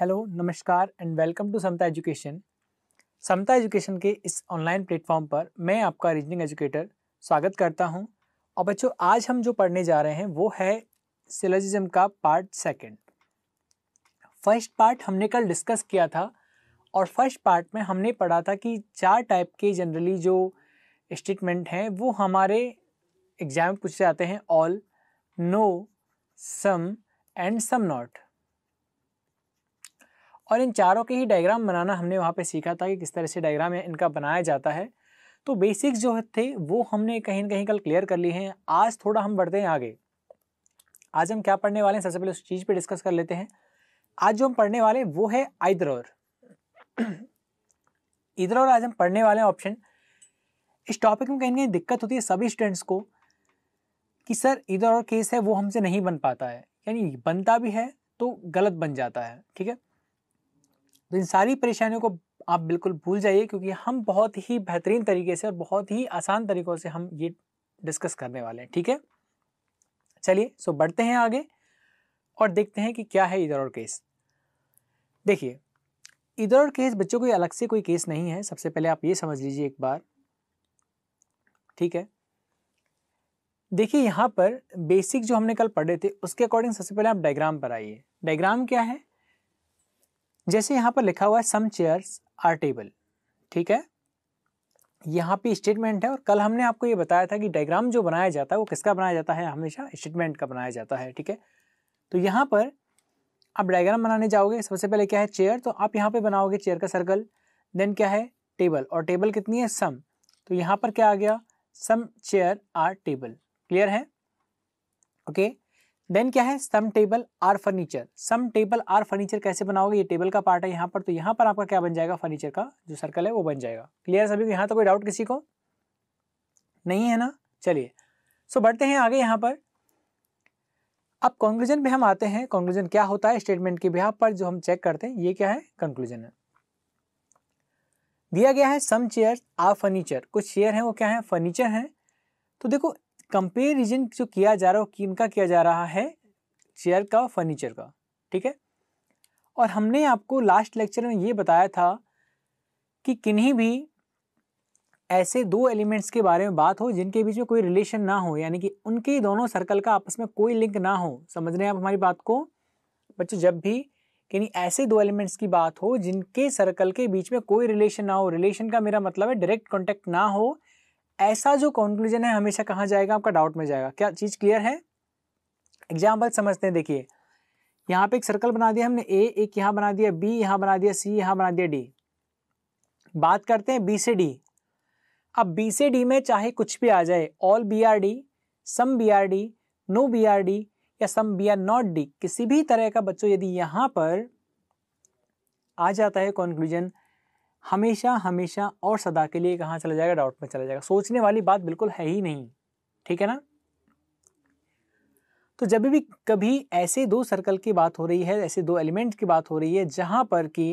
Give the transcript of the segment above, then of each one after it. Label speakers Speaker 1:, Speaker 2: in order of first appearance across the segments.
Speaker 1: Hello नमस्कार and welcome to Samata education Samata education के इस ऑनलाइन प्लेटफॉर्म पर मैं आपका रीजनिंग एजुकेटर स्वागत करता हूं और बच्चों आज हम जो पढ़ने जा रहे हैं वो है सिलोजिज्म का पार्ट सेकंड फर्स्ट पार्ट हमने कल डिस्कस किया था और फर्स्ट पार्ट में हमने पढ़ा था कि चार टाइप के जनरली जो स्टेटमेंट हैं वो हमारे एग्जाम पूछे जाते हैं all no some and some not और इन चारों के ही डायग्राम बनाना हमने वहाँ पे सीखा था कि किस तरह से डायग्राम इनका बनाया जाता है तो बेसिक्स जो थे वो हमने कहीं ना कहीं कल क्लियर कर लिए हैं आज थोड़ा हम बढ़ते हैं आगे आज हम क्या पढ़ने वाले हैं सबसे पहले उस चीज़ पे डिस्कस कर लेते हैं आज जो हम पढ़ने वाले हैं वो है आइद्र और इधर और आज हम पढ़ने वाले हैं ऑप्शन इस टॉपिक में कहीं ना कहीं दिक्कत होती है सभी स्टूडेंट्स को कि सर इधर और केस है वो हमसे नहीं बन पाता है यानी बनता भी है तो गलत बन जाता है ठीक है तो इन सारी परेशानियों को आप बिल्कुल भूल जाइए क्योंकि हम बहुत ही बेहतरीन तरीके से और बहुत ही आसान तरीक़ों से हम ये डिस्कस करने वाले हैं ठीक है चलिए सो बढ़ते हैं आगे और देखते हैं कि क्या है इधर और केस देखिए इधर और केस बच्चों को अलग से कोई केस नहीं है सबसे पहले आप ये समझ लीजिए एक बार ठीक है देखिए यहाँ पर बेसिक जो हमने कल पढ़े थे उसके अकॉर्डिंग सबसे पहले आप डायग्राम पर आइए डायग्राम क्या है जैसे यहाँ पर लिखा हुआ है सम चेयर्स आर टेबल ठीक है यहाँ पे स्टेटमेंट है और कल हमने आपको ये बताया था कि डायग्राम जो बनाया जाता है वो किसका बनाया जाता है हमेशा स्टेटमेंट का बनाया जाता है ठीक है तो यहाँ पर आप डायग्राम बनाने जाओगे सबसे पहले क्या है चेयर तो आप यहाँ पे बनाओगे चेयर का सर्कल देन क्या है टेबल और टेबल कितनी है सम तो यहाँ पर क्या आ गया some chair are table clear है ओके okay? देन क्या है some table are furniture some table are furniture कैसे बनाओगे ये टेबल का पार्ट है यहाँ पर तो यहाँ पर आपका क्या बन जाएगा फर्नीचर का जो सर्कल है वो बन जाएगा क्लियर सभी को यहाँ तो कोई डाउट किसी को नहीं है ना चलिए सो बढ़ते हैं आगे यहाँ पर अब कंक्लूजन पे हम आते हैं कंक्लूजन क्या होता है स्टेटमेंट के बिहार पर जो हम चेक करते हैं ये क्या है कंक्लूजन है दिया गया है सम चेयर आर फर्नीचर कुछ चेयर हैं वो क्या है फर्नीचर हैं तो देखो कंपेरिजन जो किया जा रहा है वो किन का किया जा रहा है चेयर का फर्नीचर का ठीक है और हमने आपको लास्ट लेक्चर में ये बताया था कि किन्हीं भी ऐसे दो एलिमेंट्स के बारे में बात हो जिनके बीच में कोई रिलेशन ना हो यानी कि उनके दोनों सर्कल का आपस में कोई लिंक ना हो समझ रहे हैं आप हमारी बात को बच्चों जब भी यानी ऐसे दो एलिमेंट्स की बात हो जिनके सर्कल के बीच में कोई रिलेशन ना हो रिलेशन का मेरा मतलब है डायरेक्ट कॉन्टैक्ट ना हो ऐसा जो कंक्लूजन है हमेशा कहाँ जाएगा आपका डाउट में जाएगा क्या चीज़ क्लियर है एग्जाम्पल समझते हैं देखिए यहाँ पे एक सर्कल बना दिया हमने ए एक यहाँ बना दिया बी यहाँ बना दिया सी यहाँ बना दिया डी बात करते हैं बी से डी अब बी से डी में चाहे कुछ भी आ जाए all B are D some B are D no B are D या some B are not D किसी भी तरह का बच्चों यदि यहाँ पर आ जाता है कॉन्क्लूजन हमेशा हमेशा और सदा के लिए कहाँ चला जाएगा डाउट में चला जाएगा सोचने वाली बात बिल्कुल है ही नहीं ठीक है ना तो जब भी कभी ऐसे दो सर्कल की बात हो रही है ऐसे दो एलिमेंट की बात हो रही है जहां पर कि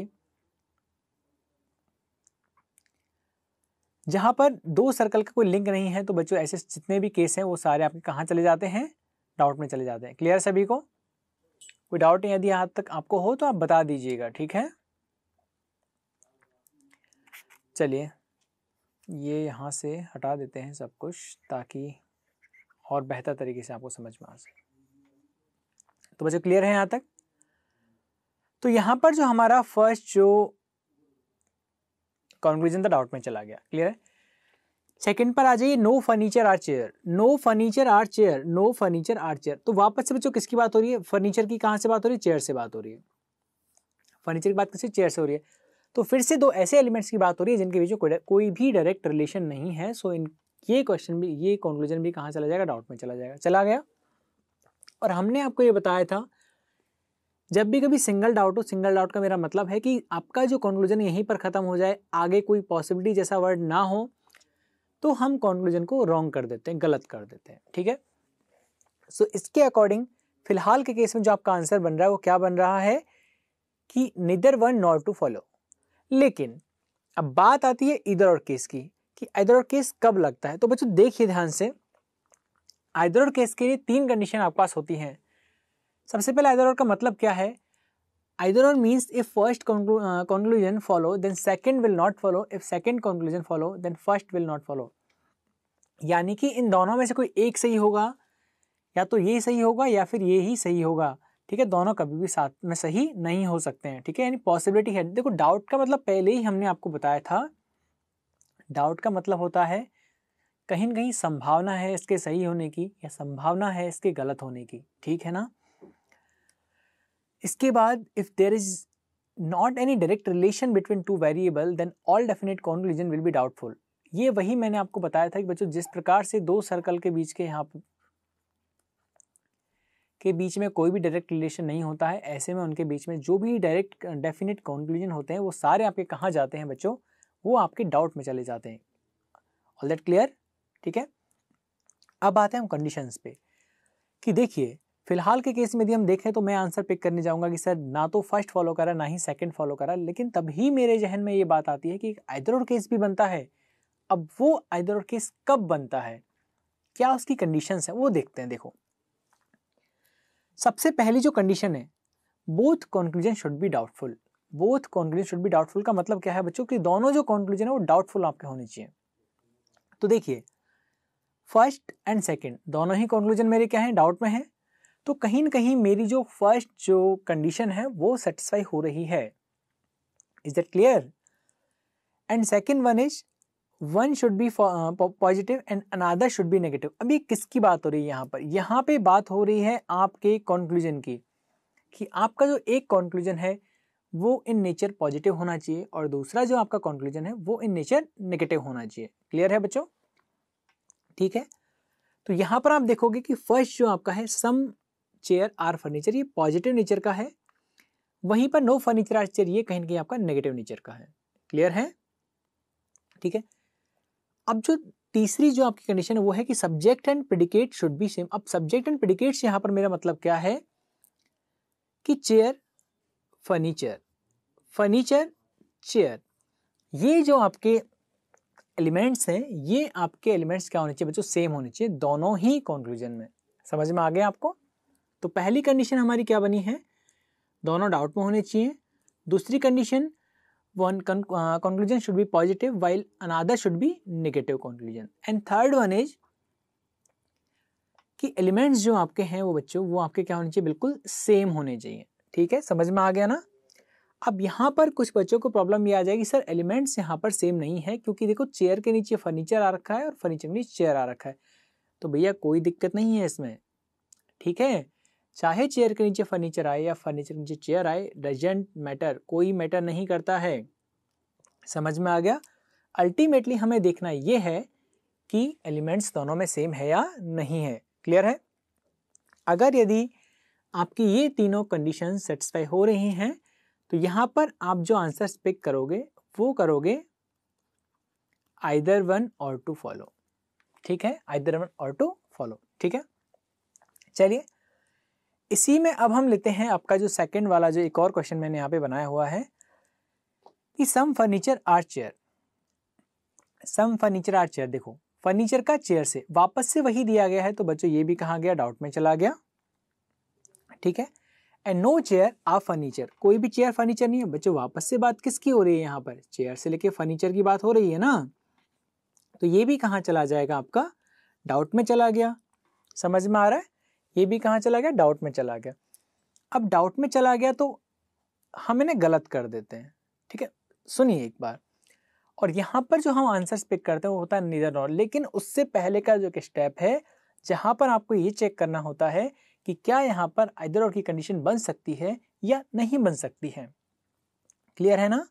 Speaker 1: जहां पर दो सर्कल का कोई लिंक नहीं है तो बच्चों ऐसे जितने भी केस हैं वो सारे आपके कहाँ चले जाते हैं डाउट में चले जाते हैं क्लियर सभी को कोई डाउट यदि यहाँ तक आपको हो तो आप बता दीजिएगा ठीक है चलिए ये यहाँ से हटा देते हैं सब कुछ ताकि और बेहतर तरीके से आपको समझ में आ सके तो बच्चों क्लियर है यहाँ तक तो यहाँ पर जो हमारा फर्स्ट जो कॉन्क्लूजन था डाउट में चला गया क्लियर है सेकेंड पर आ जाइए no furniture are chair no furniture are chair no furniture are chair तो वापस से बच्चों किसकी बात हो रही है फर्नीचर की कहाँ से बात हो रही है चेयर से बात हो रही है फर्नीचर की बात किससे चेयर से हो रही है तो फिर से दो ऐसे एलिमेंट्स की बात हो रही है जिनके बीच में कोई भी डायरेक्ट रिलेशन नहीं है सो इन ये क्वेश्चन भी ये कंक्लूजन भी कहाँ चला जाएगा डाउट में चला जाएगा चला गया और हमने आपको ये बताया था जब भी कभी सिंगल डाउट हो सिंगल डाउट का मेरा मतलब है कि आपका जो कंक्लूजन यहीं पर ख़त्म हो जाए आगे कोई पॉसिबिलिटी जैसा वर्ड ना हो तो हम कॉन्क्लूजन को रॉन्ग कर देते हैं गलत कर देते हैं ठीक है सो so, इसके अकॉर्डिंग फिलहाल के केस में जो आपका आंसर बन रहा है वो क्या बन रहा है कि neither one not two follow लेकिन अब बात आती है इधर और केस की कि इधर और केस कब लगता है तो बच्चों देखिए ध्यान से आइदर और केस के लिए तीन कंडीशन आपके पास होती हैं सबसे पहले आइदर और का मतलब क्या है either और means if first conclusion follow then second will not follow if second conclusion follow then first will not follow यानी कि इन दोनों में से कोई एक सही होगा या तो ये सही होगा या फिर ये ही सही होगा ठीक है दोनों कभी भी साथ में सही नहीं हो सकते हैं ठीक है यानी पॉसिबिलिटी है देखो डाउट का मतलब पहले ही हमने आपको बताया था डाउट का मतलब होता है कहीं ना कहीं संभावना है इसके सही होने की या संभावना है इसके गलत होने की ठीक है ना इसके बाद if there is not any direct relation between two variable then all definite conclusion will be doubtful ये वही मैंने आपको बताया था कि बच्चों जिस प्रकार से दो सर्कल के बीच के यहाँ के बीच में कोई भी डायरेक्ट रिलेशन नहीं होता है ऐसे में उनके बीच में जो भी डायरेक्ट डेफिनेट कंक्लूजन होते हैं वो सारे आपके कहाँ जाते हैं बच्चों वो आपके डाउट में चले जाते हैं ऑल दैट क्लियर ठीक है अब आते हैं हम कंडीशंस पे कि देखिए फिलहाल के केस में यदि हम देखें तो मैं आंसर पिक करने जाऊंगा कि सर ना तो फर्स्ट फॉलो करा ना ही सेकंड फॉलो करा लेकिन तभी मेरे जहन में ये बात आती है कि आइदर और केस भी बनता है अब वो आइदर और केस कब बनता है क्या उसकी कंडीशंस है वो देखते हैं देखो सबसे पहली जो कंडीशन है both conclusion should be doubtful both conclusion should be doubtful का मतलब क्या है बच्चों कि दोनों जो कॉन्क्लूजन है वो डाउटफुल आपके होने चाहिए तो देखिए फर्स्ट एंड सेकेंड दोनों ही कॉन्क्लूजन मेरे क्या हैं डाउट में है तो कहीं ना कहीं मेरी जो फर्स्ट जो कंडीशन है वो सेटिस्फाई हो रही है is that clear and second one is one should be positive and another should be negative अभी किसकी बात हो रही है यहाँ पर यहाँ पे बात हो रही है आपके कॉन्क्लूजन की कि आपका जो एक कॉन्क्लूजन है वो इन नेचर पॉजिटिव होना चाहिए और दूसरा जो आपका कॉन्क्लूजन है वो इन नेचर नेगेटिव होना चाहिए क्लियर है बच्चों ठीक है तो यहाँ पर आप देखोगे कि फर्स्ट जो आपका है सम चेयर आर फर्नीचर ये पॉजिटिव नेचर का है वहीं पर नो फर्नीचर आर चेयर ये कहीं ना कहीं आपका नेगेटिव नेचर का है क्लियर है ठीक है अब जो तीसरी जो आपकी कंडीशन है वो है कि subject and predicate should be same अब सब्जेक्ट एंड प्रिडिकेट्स यहां पर मेरा मतलब क्या है कि चेयर फर्नीचर फर्नीचर चेयर ये जो आपके एलिमेंट्स हैं ये आपके एलिमेंट्स क्या होने चाहिए बच्चों सेम होने चाहिए दोनों ही कॉन्क्लूजन में समझ में आ गया आपको तो पहली कंडीशन हमारी क्या बनी है दोनों डाउट में होने चाहिए दूसरी condition one con uh, conclusion should be positive while another should be negative conclusion and third one is कि एलिमेंट्स जो आपके हैं वो बच्चों वो आपके क्या होने चाहिए बिल्कुल सेम होने चाहिए ठीक है समझ में आ गया ना अब यहाँ पर कुछ बच्चों को प्रॉब्लम ये आ जाएगी सर एलिमेंट्स यहाँ पर सेम नहीं है क्योंकि देखो चेयर के नीचे फर्नीचर आ रखा है और फर्नीचर के नीचे चेयर आ रखा है तो भैया कोई दिक्कत नहीं है इसमें ठीक है चाहे चेयर के नीचे फर्नीचर आए या फर्नीचर के नीचे चेयर आए डजेंट मैटर कोई मैटर नहीं करता है समझ में आ गया अल्टीमेटली हमें देखना ये है कि एलिमेंट्स दोनों में सेम है या नहीं है क्लियर है अगर यदि आपकी ये तीनों कंडीशन सेटिस्फाई हो रही हैं तो यहाँ पर आप जो आंसर पिक करोगे वो करोगे आइदर वन और टू फॉलो ठीक है आइदर वन और टू फॉलो ठीक है चलिए इसी में अब हम लेते हैं आपका जो सेकंड वाला जो एक और क्वेश्चन मैंने यहाँ पे बनाया हुआ है कि some furniture are chair some furniture are chair देखो फर्नीचर का चेयर से वापस से वही दिया गया है तो बच्चों ये भी कहा गया डाउट में चला गया ठीक है and no chair are furniture कोई भी चेयर फर्नीचर नहीं है बच्चों वापस से बात किसकी हो रही है यहाँ पर चेयर से लेके फर्नीचर की बात हो रही है ना तो ये भी कहाँ चला जाएगा आपका डाउट में चला गया समझ में आ रहा है ये भी कहाँ चला गया डाउट में चला गया अब डाउट में चला गया तो हम इन्हें गलत कर देते हैं ठीक है सुनिए एक बार और यहाँ पर जो हम आंसर्स पिक करते हैं वो होता है नीदर नॉट लेकिन उससे पहले का जो स्टेप है जहाँ पर आपको ये चेक करना होता है कि क्या यहाँ पर आइदर और की कंडीशन बन सकती है या नहीं बन सकती है क्लियर है ना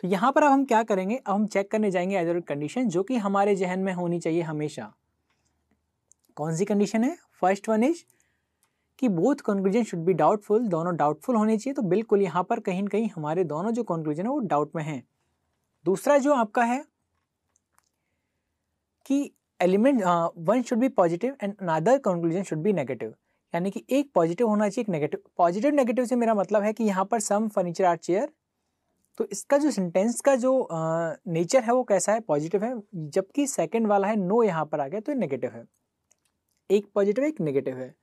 Speaker 1: तो यहाँ पर अब हम क्या करेंगे अब हम चेक करने जाएंगे आइदर कंडीशन जो कि हमारे जहन में होनी चाहिए हमेशा कौन सी कंडीशन है फर्स्ट वन इज कि both conclusion should be doubtful दोनों डाउटफुल होने चाहिए तो बिल्कुल यहाँ पर कहीं ना कहीं हमारे दोनों जो कंक्लूजन है वो डाउट में हैं दूसरा जो आपका है कि element one should be positive and another conclusion should be negative यानी कि एक पॉजिटिव होना चाहिए एक नेगेटिव पॉजिटिव नेगेटिव से मेरा मतलब है कि यहाँ पर सम फर्नीचर आर चेयर तो इसका जो सेंटेंस का जो नेचर है वो कैसा है पॉजिटिव है जबकि सेकंड वाला है नो यहाँ पर आ गया तो ये नेगेटिव है एक पॉजिटिव एक नेगेटिव है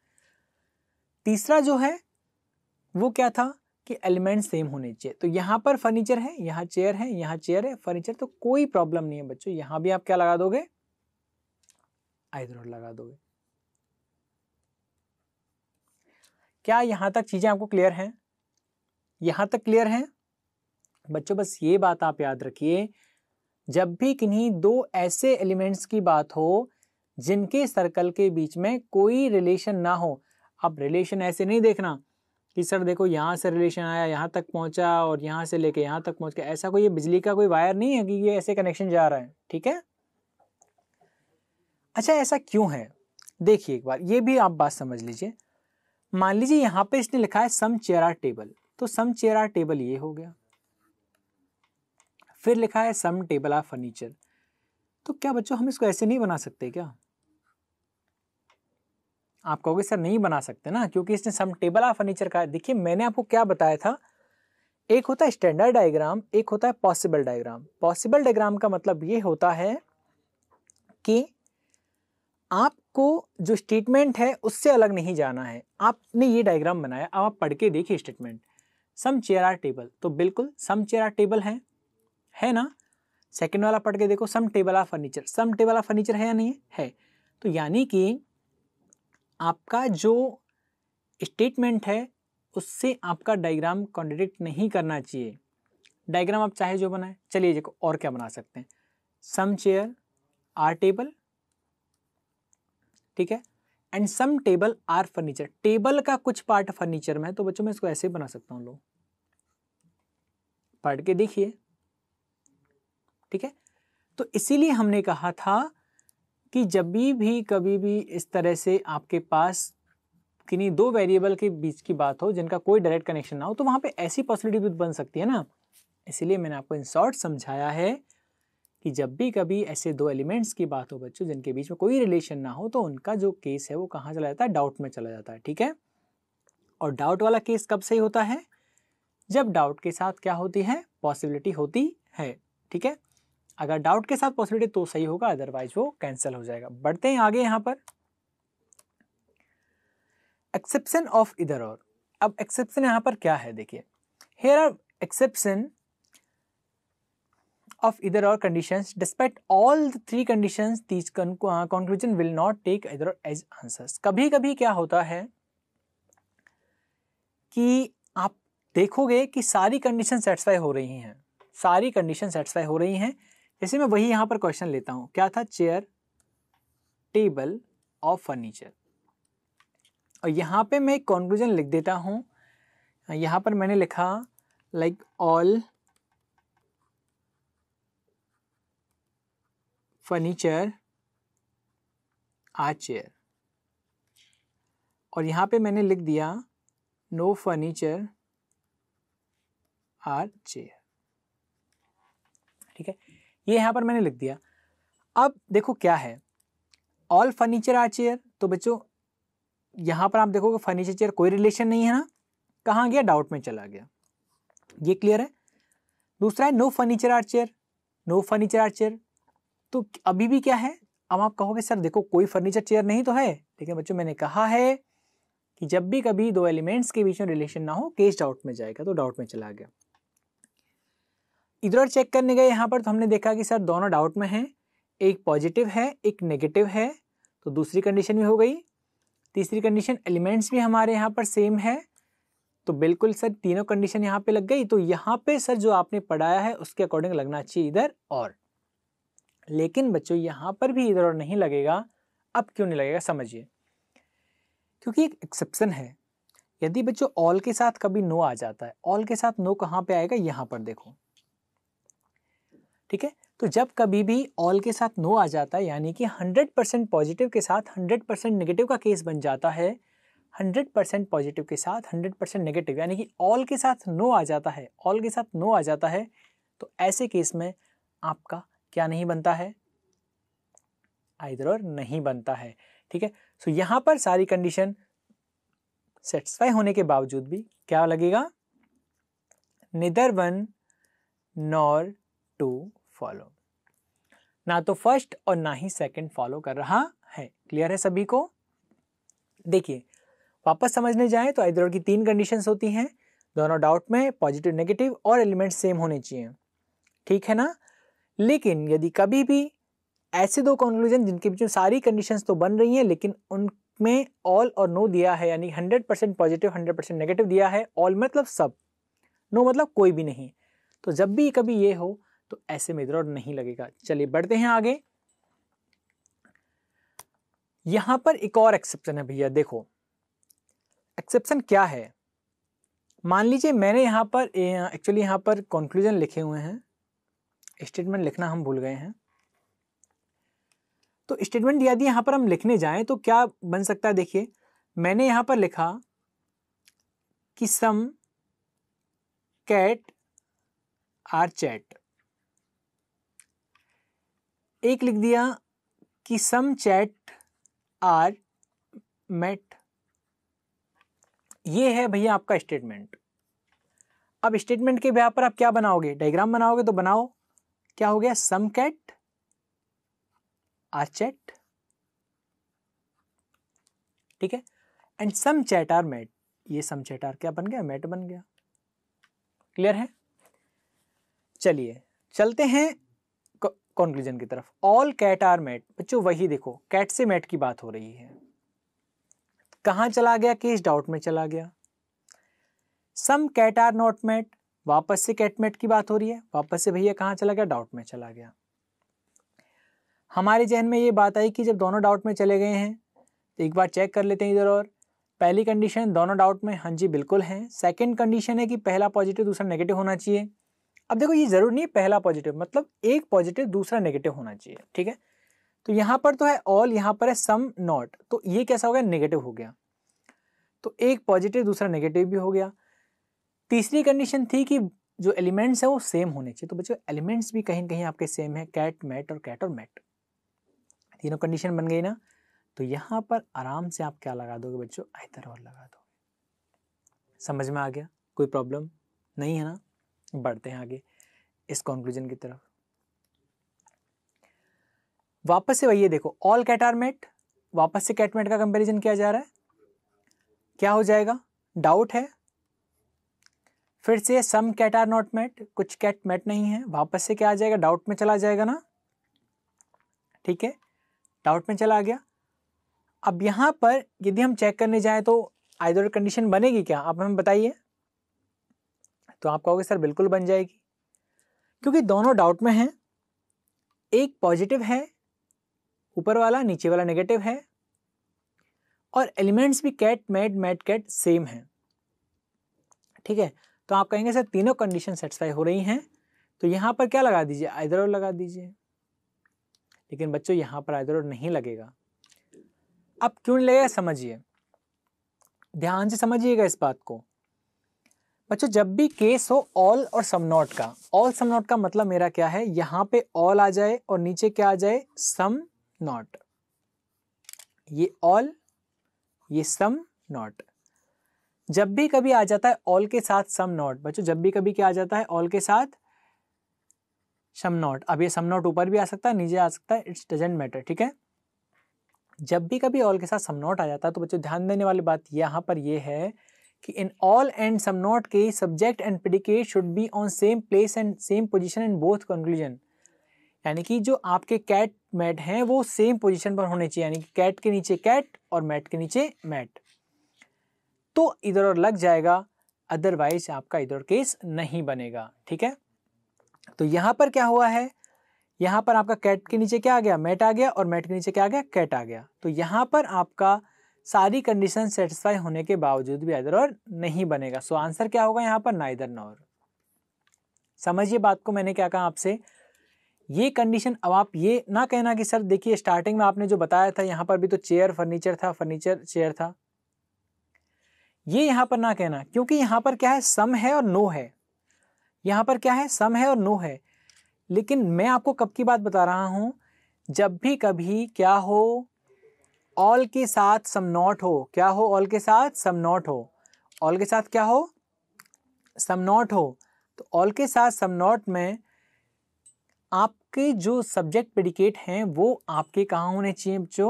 Speaker 1: तीसरा जो है वो क्या था कि एलिमेंट सेम होने चाहिए तो यहाँ पर फर्नीचर है यहाँ चेयर है यहाँ चेयर है फर्नीचर तो कोई प्रॉब्लम नहीं है बच्चों यहाँ भी आप क्या लगा दोगे आई लगा दोगे क्या यहाँ तक चीज़ें आपको क्लियर हैं यहाँ तक क्लियर हैं बच्चों बस ये बात आप याद रखिए जब भी किन्हीं दो ऐसे एलिमेंट्स की बात हो जिनके सर्कल के बीच में कोई रिलेशन ना हो अब रिलेशन ऐसे नहीं देखना कि सर देखो यहाँ से रिलेशन आया यहाँ तक पहुँचा और यहाँ से लेके यहाँ तक पहुँच गया ऐसा कोई ये बिजली का कोई वायर नहीं है कि ये ऐसे कनेक्शन जा रहा है ठीक है अच्छा ऐसा क्यों है देखिए एक बार ये भी आप बात समझ लीजिए मान लीजिए यहाँ पे इसने लिखा है सम चेरा टेबल तो सम चेरा टेबल ये हो गया फिर लिखा है सम टेबल ऑफ फर्नीचर तो क्या बच्चों हम इसको ऐसे नहीं बना सकते क्या आप कहोगे सर नहीं बना सकते ना क्योंकि इसने सम टेबल ऑफ फर्नीचर का देखिए मैंने आपको क्या बताया था एक होता है स्टैंडर्ड डायग्राम एक होता है पॉसिबल डायग्राम पॉसिबल डायग्राम का मतलब ये होता है कि आपको जो स्टेटमेंट है उससे अलग नहीं जाना है आपने ये डायग्राम बनाया अब आप पढ़ के देखिए statement some chair are table तो बिल्कुल सम चेयर आर टेबल है है ना सेकेंड वाला पढ़ के देखो some table are furniture some table are furniture है या नहीं है तो यानी कि आपका जो स्टेटमेंट है उससे आपका डायग्राम कॉन्ट्रडिक्ट नहीं करना चाहिए डायग्राम आप चाहे जो बनाए चलिए देखो और क्या बना सकते हैं सम चेयर आर टेबल ठीक है and some table are furniture table का कुछ पार्ट फर्नीचर में है तो बच्चों मैं इसको ऐसे बना सकता हूँ लोग पढ़ के देखिए ठीक है तो इसीलिए हमने कहा था कि जब भी भी कभी भी इस तरह से आपके पास किन्हीं दो वेरिएबल के बीच की बात हो जिनका कोई डायरेक्ट कनेक्शन ना हो तो वहाँ पे ऐसी पॉसिबिलिटी भी बन सकती है ना इसीलिए मैंने आपको इन शॉर्ट समझाया है कि जब भी कभी ऐसे दो एलिमेंट्स की बात हो बच्चों जिनके बीच में कोई रिलेशन ना हो तो उनका जो केस है वो कहाँ चला जाता है डाउट में चला जाता है ठीक है और डाउट वाला केस कब सही होता है जब डाउट के साथ क्या होती है पॉसिबिलिटी होती है ठीक है अगर डाउट के साथ पॉसिबिलिटी तो सही होगा अदरवाइज वो कैंसिल हो जाएगा बढ़ते हैं आगे यहां पर एक्सेप्शन ऑफ इधर और अब एक्सेप्शन यहां पर क्या है देखिए hair are exception of either और कंडीशन डिस्पेक्ट all three condition conditions these con uh, conclusion will not कभी कभी क्या होता है कि आप देखोगे कि सारी कंडीशन सेटिस्फाई हो रही हैं सारी कंडीशन सेटिस्फाई हो रही हैं जैसे मैं वही यहां पर क्वेश्चन लेता हूं क्या था चेयर टेबल और फर्नीचर और यहां पे मैं एक कॉन्क्लूजन लिख देता हूं यहां पर मैंने लिखा like all furniture are chair और यहां पे मैंने लिख दिया नो फर्नीचर आर चेयर ठीक है ये यहाँ पर मैंने लिख दिया अब देखो क्या है ऑल फर्नीचर आर चेयर तो बच्चों यहाँ पर आप देखोगे फर्नीचर चेयर कोई रिलेशन नहीं है ना कहाँ गया डाउट में चला गया ये क्लियर है दूसरा है no furniture are chair no furniture are chair तो अभी भी क्या है अब आप कहोगे सर देखो कोई फर्नीचर चेयर नहीं तो है लेकिन बच्चों मैंने कहा है कि जब भी कभी दो एलिमेंट्स के बीच में रिलेशन ना हो केस डाउट में जाएगा तो डाउट में चला गया इधर और चेक करने गए यहाँ पर तो हमने देखा कि सर दोनों डाउट में हैं एक पॉजिटिव है एक नेगेटिव है तो दूसरी कंडीशन भी हो गई तीसरी कंडीशन एलिमेंट्स भी हमारे यहाँ पर सेम है तो बिल्कुल सर तीनों कंडीशन यहाँ पे लग गई तो यहाँ पे सर जो आपने पढ़ाया है उसके अकॉर्डिंग लगना चाहिए इधर और लेकिन बच्चों यहाँ पर भी इधर और नहीं लगेगा अब क्यों नहीं लगेगा समझिए क्योंकि एक एक्सेप्शन है यदि बच्चों ऑल के साथ कभी नो आ जाता है ऑल के साथ नो कहाँ पे आएगा यहाँ पर देखो ठीक है तो जब कभी भी ऑल के साथ नो आ जाता है यानी कि 100 परसेंट पॉजिटिव के साथ 100 परसेंट नेगेटिव का केस बन जाता है 100 परसेंट पॉजिटिव के साथ 100 परसेंट नेगेटिव यानी कि ऑल के साथ नो आ जाता है ऑल के साथ नो आ जाता है तो ऐसे केस में आपका क्या नहीं बनता है आइदर और नहीं बनता है ठीक है सो यहाँ पर सारी कंडीशन सेटिस्फाई होने के बावजूद भी क्या लगेगा neither one nor two follow ना तो फर्स्ट और ना ही सेकंड फॉलो कर रहा है क्लियर है सभी को देखिए वापस समझने जाए तो आइदर की तीन कंडीशंस होती हैं दोनों डाउट में पॉजिटिव नेगेटिव और एलिमेंट सेम होने चाहिए ठीक है ना लेकिन यदि कभी भी ऐसे दो कंक्लूजन जिनके बीच में सारी कंडीशंस तो बन रही हैं लेकिन उनमें ऑल और नो दिया है यानी 100 परसेंट पॉजिटिव 100 परसेंट नेगेटिव दिया है ऑल मतलब सब नो मतलब कोई भी नहीं तो जब भी कभी ये हो तो ऐसे में इधर और नहीं लगेगा चलिए बढ़ते हैं आगे यहां पर एक और एक्सेप्शन है भैया देखो एक्सेप्शन क्या है मान लीजिए मैंने यहां पर एक्चुअली यहां पर कंक्लूजन लिखे हुए हैं स्टेटमेंट लिखना हम भूल गए हैं तो स्टेटमेंट यदि यहां पर हम लिखने जाएं तो क्या बन सकता है देखिए मैंने यहां पर लिखा कि सम कैट आर चैट एक लिख दिया कि सम चैट आर मेट ये है भैया आपका स्टेटमेंट अब स्टेटमेंट के ब्याह पर आप क्या बनाओगे डायग्राम बनाओगे तो बनाओ क्या हो गया सम कैट आर चैट ठीक है and some chat are mat ये सम चैट आर क्या बन गया मेट बन गया क्लियर है चलिए चलते हैं कॉन्क्लूजन की तरफ ऑल कैट आर मेट बच्चों वही देखो कैट से मेट की बात हो रही है कहा चला गया किस डाउट में चला गया some cat are not mat वापस से कैट मेट की बात हो रही है वापस से भैया कहा चला गया डाउट में चला गया हमारे जहन में ये बात आई कि जब दोनों डाउट में चले गए हैं तो एक बार चेक कर लेते हैं इधर और पहली कंडीशन दोनों डाउट में हाँ जी बिल्कुल हैं सेकंड कंडीशन है कि पहला पॉजिटिव दूसरा नेगेटिव होना चाहिए अब देखो ये जरूरी नहीं पहला पॉजिटिव मतलब एक पॉजिटिव दूसरा नेगेटिव होना चाहिए ठीक है तो यहाँ पर तो है ऑल यहाँ पर है सम नॉट तो ये कैसा हो गया नेगेटिव हो गया तो एक पॉजिटिव दूसरा नेगेटिव भी हो गया तीसरी कंडीशन थी कि जो एलिमेंट्स है वो सेम होने चाहिए तो बच्चों एलिमेंट्स भी कहीं कहीं आपके सेम है कैट मैट और कैट और मैट तीनों कंडीशन बन गई ना तो यहाँ पर आराम से आप क्या लगा दोगे बच्चों आयतर और लगा दोगे समझ में आ गया कोई प्रॉब्लम नहीं है ना बढ़ते हैं आगे इस कॉन्क्लूजन की तरफ वापस से वही देखो ऑल कैटारमेट मेट वापस से कैटमेट का कंपैरिजन किया जा रहा है क्या हो जाएगा डाउट है फिर से some cat are not mat कुछ कैट मेट नहीं है वापस से क्या आ जाएगा डाउट में चला जाएगा ना ठीक है डाउट में चला गया अब यहां पर यदि हम चेक करने जाए तो आइदर कंडीशन बनेगी क्या आप हमें बताइए तो आप कहोगे सर बिल्कुल बन जाएगी क्योंकि दोनों डाउट में हैं एक पॉजिटिव है ऊपर वाला नीचे वाला नेगेटिव है और एलिमेंट्स भी cat mat mat cat same है ठीक है तो आप कहेंगे सर तीनों कंडीशन सेटिस्फाई हो रही हैं तो यहां पर क्या लगा दीजिए आइदर और लगा दीजिए लेकिन बच्चों यहां पर आइदर और नहीं लगेगा अब क्यों नहीं लगेगा समझिए ध्यान से समझिएगा इस बात को बच्चों अच्छा, जब भी केस हो ऑल और सम नॉट का ऑल सम नॉट का मतलब मेरा क्या है यहां पे ऑल आ जाए और नीचे क्या आ जाए सम नॉट ये ऑल ये सम नॉट जब भी कभी आ जाता है ऑल के साथ सम नॉट बच्चों जब भी कभी क्या आ जाता है ऑल के साथ सम नॉट अब ये सम नॉट ऊपर भी आ सकता है नीचे आ सकता है इट्स डजेंट मैटर ठीक है जब भी कभी ऑल के साथ सम नॉट आ जाता है तो बच्चों ध्यान देने वाली बात यहां पर यह है कि इन ऑल एंड सम नॉट के subject and predicate should be on same place and same position in both conclusion यानी कि जो आपके कैट मैट हैं वो सेम पोजीशन पर होने चाहिए यानी कि कैट के नीचे कैट और मैट के नीचे मैट तो इधर और लग जाएगा अदरवाइज आपका इधर और केस नहीं बनेगा ठीक है तो यहाँ पर क्या हुआ है यहाँ पर आपका कैट के नीचे क्या आ गया मैट आ गया और मैट के नीचे क्या आ गया कैट आ गया तो यहाँ पर आपका सारी कंडीशन सेटिस्फाई होने के बावजूद भी आइदर और नहीं बनेगा सो so, आंसर क्या होगा यहाँ पर ना इधर नॉर और समझिए बात को मैंने क्या कहा आपसे ये कंडीशन अब आप ये ना कहना कि सर देखिए स्टार्टिंग में आपने जो बताया था यहाँ पर भी तो चेयर फर्नीचर था फर्नीचर चेयर था ये यहाँ पर ना कहना क्योंकि यहाँ पर क्या है सम है और नो है यहाँ पर क्या है सम है और नो है लेकिन मैं आपको कब की बात बता रहा हूँ जब भी कभी क्या हो ऑल के साथ सम नॉट हो क्या हो ऑल के साथ सम नॉट हो ऑल के साथ क्या हो सम नॉट हो तो ऑल के साथ सम नॉट में आपके जो सब्जेक्ट प्रेडिकेट हैं वो आपके कहाँ होने चाहिए जो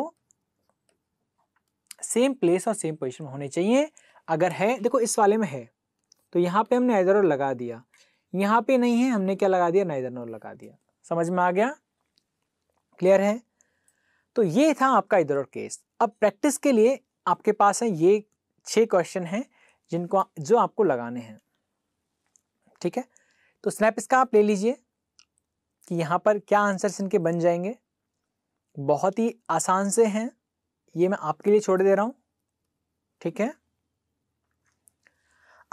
Speaker 1: सेम प्लेस और सेम पोजिशन होने चाहिए अगर है देखो इस वाले में है तो यहाँ पे हमने नाइदर और लगा दिया यहाँ पे नहीं है हमने क्या लगा दिया नाइदर और लगा दिया समझ में आ गया क्लियर है तो ये था आपका इधर और केस अब प्रैक्टिस के लिए आपके पास है ये छह क्वेश्चन हैं जिनको जो आपको लगाने हैं ठीक है तो स्नैप इसका आप ले लीजिए कि यहाँ पर क्या आंसर्स इनके बन जाएंगे बहुत ही आसान से हैं ये मैं आपके लिए छोड़ दे रहा हूँ ठीक है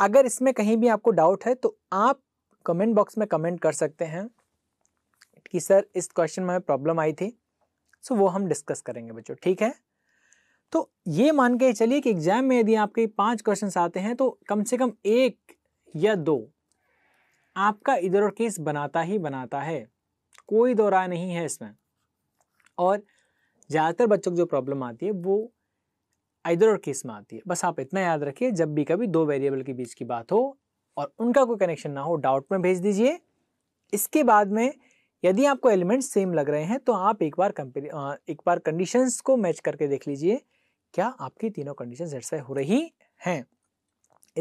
Speaker 1: अगर इसमें कहीं भी आपको डाउट है तो आप कमेंट बॉक्स में कमेंट कर सकते हैं कि सर इस क्वेश्चन में प्रॉब्लम आई थी सो वो हम डिस्कस करेंगे बच्चों ठीक है तो ये मान के चलिए कि एग्जाम में यदि आपके पांच क्वेश्चन आते हैं तो कम से कम एक या दो आपका इधर और केस बनाता ही बनाता है कोई दौरा नहीं है इसमें और ज़्यादातर बच्चों को जो प्रॉब्लम आती है वो इधर और केस में आती है बस आप इतना याद रखिए जब भी कभी दो वेरिएबल के बीच की बात हो और उनका कोई कनेक्शन ना हो डाउट में भेज दीजिए इसके बाद में यदि आपको एलिमेंट सेम लग रहे हैं तो आप एक बार कंपेयर एक बार कंडीशंस को मैच करके देख लीजिए क्या आपकी तीनों कंडीशन सेटिस्फाई हो रही हैं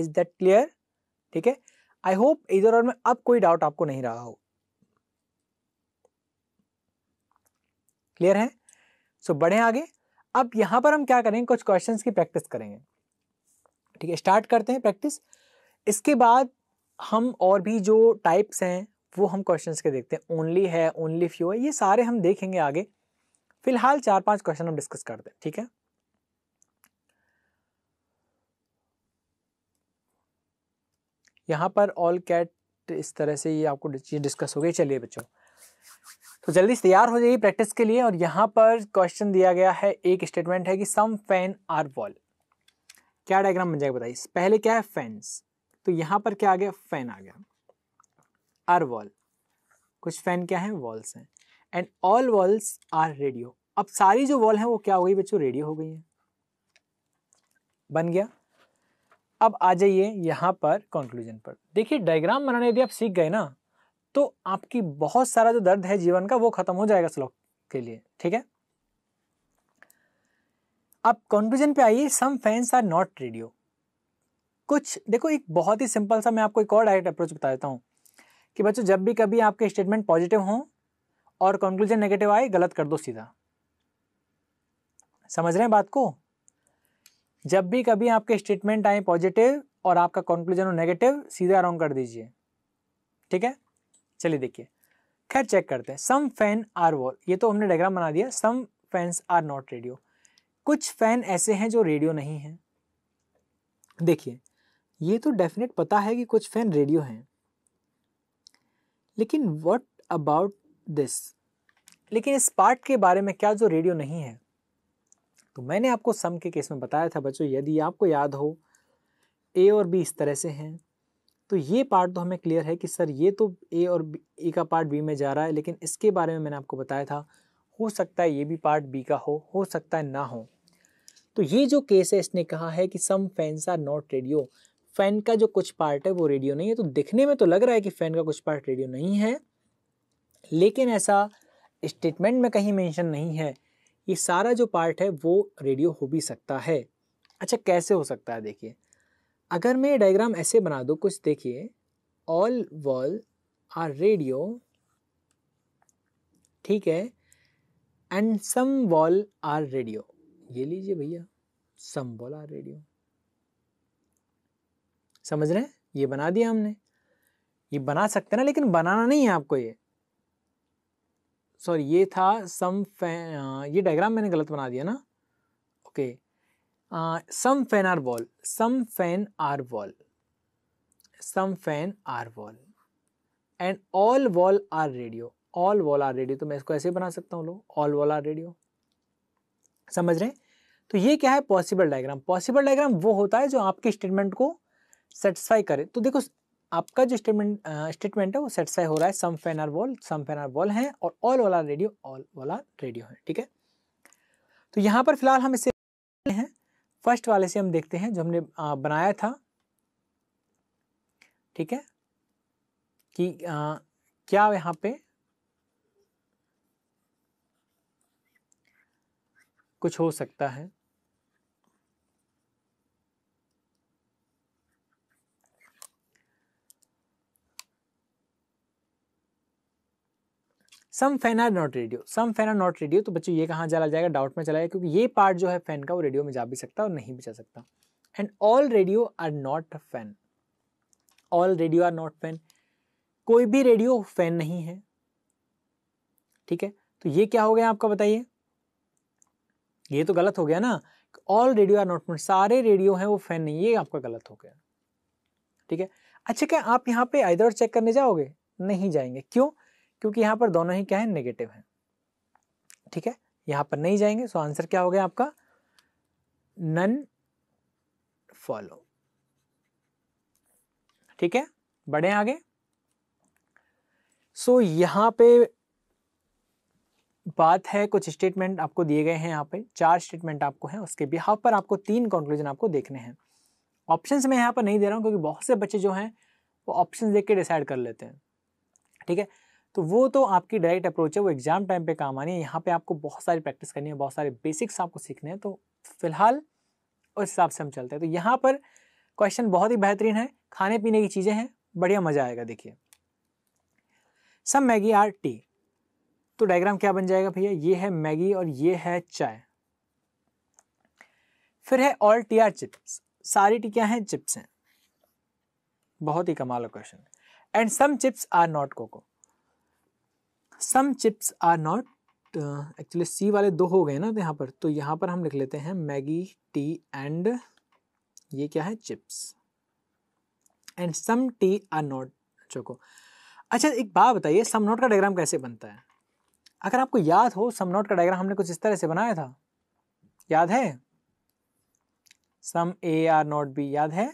Speaker 1: इज दैट क्लियर ठीक है आई होप इधर और में अब कोई डाउट आपको नहीं रहा हो क्लियर है सो so, बढ़े आगे अब यहां पर हम क्या करेंगे कुछ क्वेश्चंस की प्रैक्टिस करेंगे ठीक है स्टार्ट करते हैं प्रैक्टिस इसके बाद हम और भी जो टाइप्स हैं वो हम क्वेश्चन के देखते हैं ओनली है ओनली फ्यू है ये सारे हम देखेंगे आगे फिलहाल चार पांच क्वेश्चन हम डिस्कस करते हैं ठीक है यहाँ पर ऑल कैट इस तरह से ये आपको डिस्कस हो गई चलिए बच्चों तो जल्दी तैयार हो जाइए प्रैक्टिस के लिए और यहाँ पर क्वेश्चन दिया गया है एक स्टेटमेंट है कि सम फैन आर वॉल क्या डायग्राम बन जाएगा बताइए पहले क्या है फैंस तो यहाँ पर क्या आ गया फैन आ गया आर वॉल कुछ फैन क्या हैं वॉल्स हैं and all walls are radio अब सारी जो वॉल हैं वो क्या हो गई बच्चों रेडियो हो गई हैं बन गया अब आ जाइए यहाँ पर कंक्लूजन पर देखिए डायग्राम बनाने यदि आप सीख गए ना तो आपकी बहुत सारा जो दर्द है जीवन का वो खत्म हो जाएगा श्लोक के लिए ठीक है अब कंक्लूजन पे आइए some fans are not radio कुछ देखो एक बहुत ही सिंपल सा मैं आपको एक और डायरेक्ट अप्रोच बता देता हूँ कि बच्चों जब भी कभी आपके स्टेटमेंट पॉजिटिव हो और कंक्लूजन नेगेटिव आए गलत कर दो सीधा समझ रहे हैं बात को जब भी कभी आपके स्टेटमेंट आए पॉजिटिव और आपका कंक्लूजन हो नेगेटिव सीधा रॉन्ग कर दीजिए ठीक है चलिए देखिए खैर चेक करते हैं सम फैन आर वॉल ये तो हमने डायग्राम बना दिया some fans are not radio कुछ फैन ऐसे हैं जो रेडियो नहीं हैं देखिए ये तो डेफिनेट पता है कि कुछ फैन रेडियो हैं लेकिन वट अबाउट दिस लेकिन इस पार्ट के बारे में क्या जो रेडियो नहीं है तो मैंने आपको सम के केस में बताया था बच्चों यदि आपको याद हो ए और बी इस तरह से हैं तो ये पार्ट तो हमें क्लियर है कि सर ये तो ए और बी ए का पार्ट बी में जा रहा है लेकिन इसके बारे में मैंने आपको बताया था हो सकता है ये भी पार्ट बी का हो हो सकता है ना हो तो ये जो केस है इसने कहा है कि some fans are not radio fan का जो कुछ पार्ट है वो रेडियो नहीं है तो दिखने में तो लग रहा है कि फैन का कुछ पार्ट रेडियो नहीं है लेकिन ऐसा स्टेटमेंट में कहीं मेंशन नहीं है ये सारा जो पार्ट है वो रेडियो हो भी सकता है अच्छा कैसे हो सकता है देखिए अगर मैं ये डायग्राम ऐसे बना दूँ कुछ देखिए ऑल वॉल आर रेडियो ठीक है and some wall are radio ये लीजिए भैया सम वॉल आर रेडियो समझ रहे हैं ये बना दिया हमने ये बना सकते हैं ना लेकिन बनाना नहीं है आपको ये सॉरी ये था सम ये डायग्राम मैंने गलत बना दिया ना okay some fan are wall some fan are wall some fan are wall and all wall are radio all wall are radio तो मैं इसको ऐसे बना सकता हूँ लोग ऑल वॉल आर रेडियो समझ रहे हैं तो ये क्या है पॉसिबल डायग्राम पॉसिबल डायग्राम वो होता है जो आपके स्टेटमेंट को सेटिस्फाई करे तो देखो आपका जो स्टेटमेंट स्टेटमेंट है वो सेटिस्फाई हो रहा है some fan are wall some fan are wall है और ऑल वाला रेडियो ऑल वाला रेडियो है ठीक है तो यहाँ पर फिलहाल हम इसे हैं फर्स्ट वाले से हम देखते हैं जो हमने आ, बनाया था ठीक है कि आ, क्या यहाँ पे कुछ हो सकता है some fan are not radio some fan are not radio तो बच्चों ये कहाँ चला जाएगा डाउट में चला जाएगा क्योंकि ये पार्ट जो है फैन का वो रेडियो में जा भी सकता और नहीं भी जा सकता and all radio are not a fan all radio are not fan कोई भी रेडियो फैन नहीं है ठीक है तो ये क्या हो गया आपका बताइए ये तो गलत हो गया ना all radio are not fan सारे रेडियो हैं वो फैन नहीं ये आपका गलत हो गया ठीक है अच्छा क्या आप यहाँ पे आइदर चेक करने जाओगे नहीं जाएंगे क्यों क्योंकि यहाँ पर दोनों ही क्या है नेगेटिव है ठीक है यहाँ पर नहीं जाएंगे सो आंसर क्या हो गया आपका नन फॉलो ठीक है बढ़े आगे सो so, यहाँ पे बात है कुछ स्टेटमेंट आपको दिए गए हैं यहाँ पे चार स्टेटमेंट आपको हैं उसके बिहाव पर आपको तीन कंक्लूजन आपको देखने हैं ऑप्शंस मैं यहाँ पर नहीं दे रहा हूँ क्योंकि बहुत से बच्चे जो हैं वो ऑप्शंस देख के डिसाइड कर लेते हैं ठीक है तो वो तो आपकी डायरेक्ट अप्रोच है वो एग्जाम टाइम पे काम आनी है यहाँ पे आपको बहुत सारी प्रैक्टिस करनी है बहुत सारे बेसिक्स आपको सीखने हैं तो फिलहाल उस हिसाब से हम चलते हैं तो यहाँ पर क्वेश्चन बहुत ही बेहतरीन है खाने पीने की चीज़ें हैं बढ़िया मज़ा आएगा देखिए सब मैगी आर टी तो डायग्राम क्या बन जाएगा भैया ये है मैगी और ये है चाय फिर है ऑल टी आर चिप्स सारी टी क्या है चिप्स हैं बहुत ही कमाल question and some chips are not coco some chips are not actually C वाले दो हो गए ना यहाँ पर तो यहाँ पर हम लिख लेते हैं मैगी टी एंड ये क्या है chips and some tea are not choco अच्छा एक बात बताइए सम नॉट का डायग्राम कैसे बनता है अगर आपको याद हो सम नॉट का डायग्राम हमने कुछ इस तरह से बनाया था याद है some A are not B याद है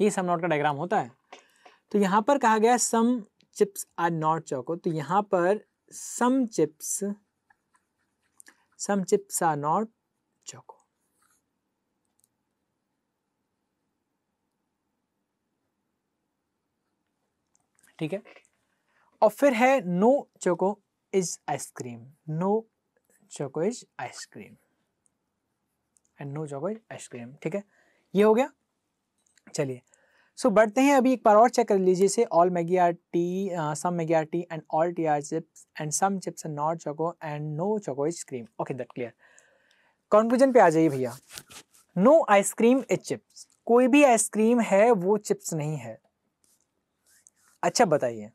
Speaker 1: ये सम नॉट का डायग्राम होता है तो यहाँ पर कहा गया some chips are not choco तो यहाँ पर some chips some chips are not choco ठीक है और फिर है no choco is ice cream no choco is ice cream and no choco is ice cream ठीक है ये हो गया चलिए सो so, बढ़ते हैं अभी एक बार और चेक कर लीजिए से all Maggi are tea some Maggi are tea and all tea are chips and some chips and not choco and no choco is cream okay that clear conclusion पे आ जाइए भैया नो आइसक्रीम इज चिप्स कोई भी ice cream है वो chips नहीं है अच्छा बताइए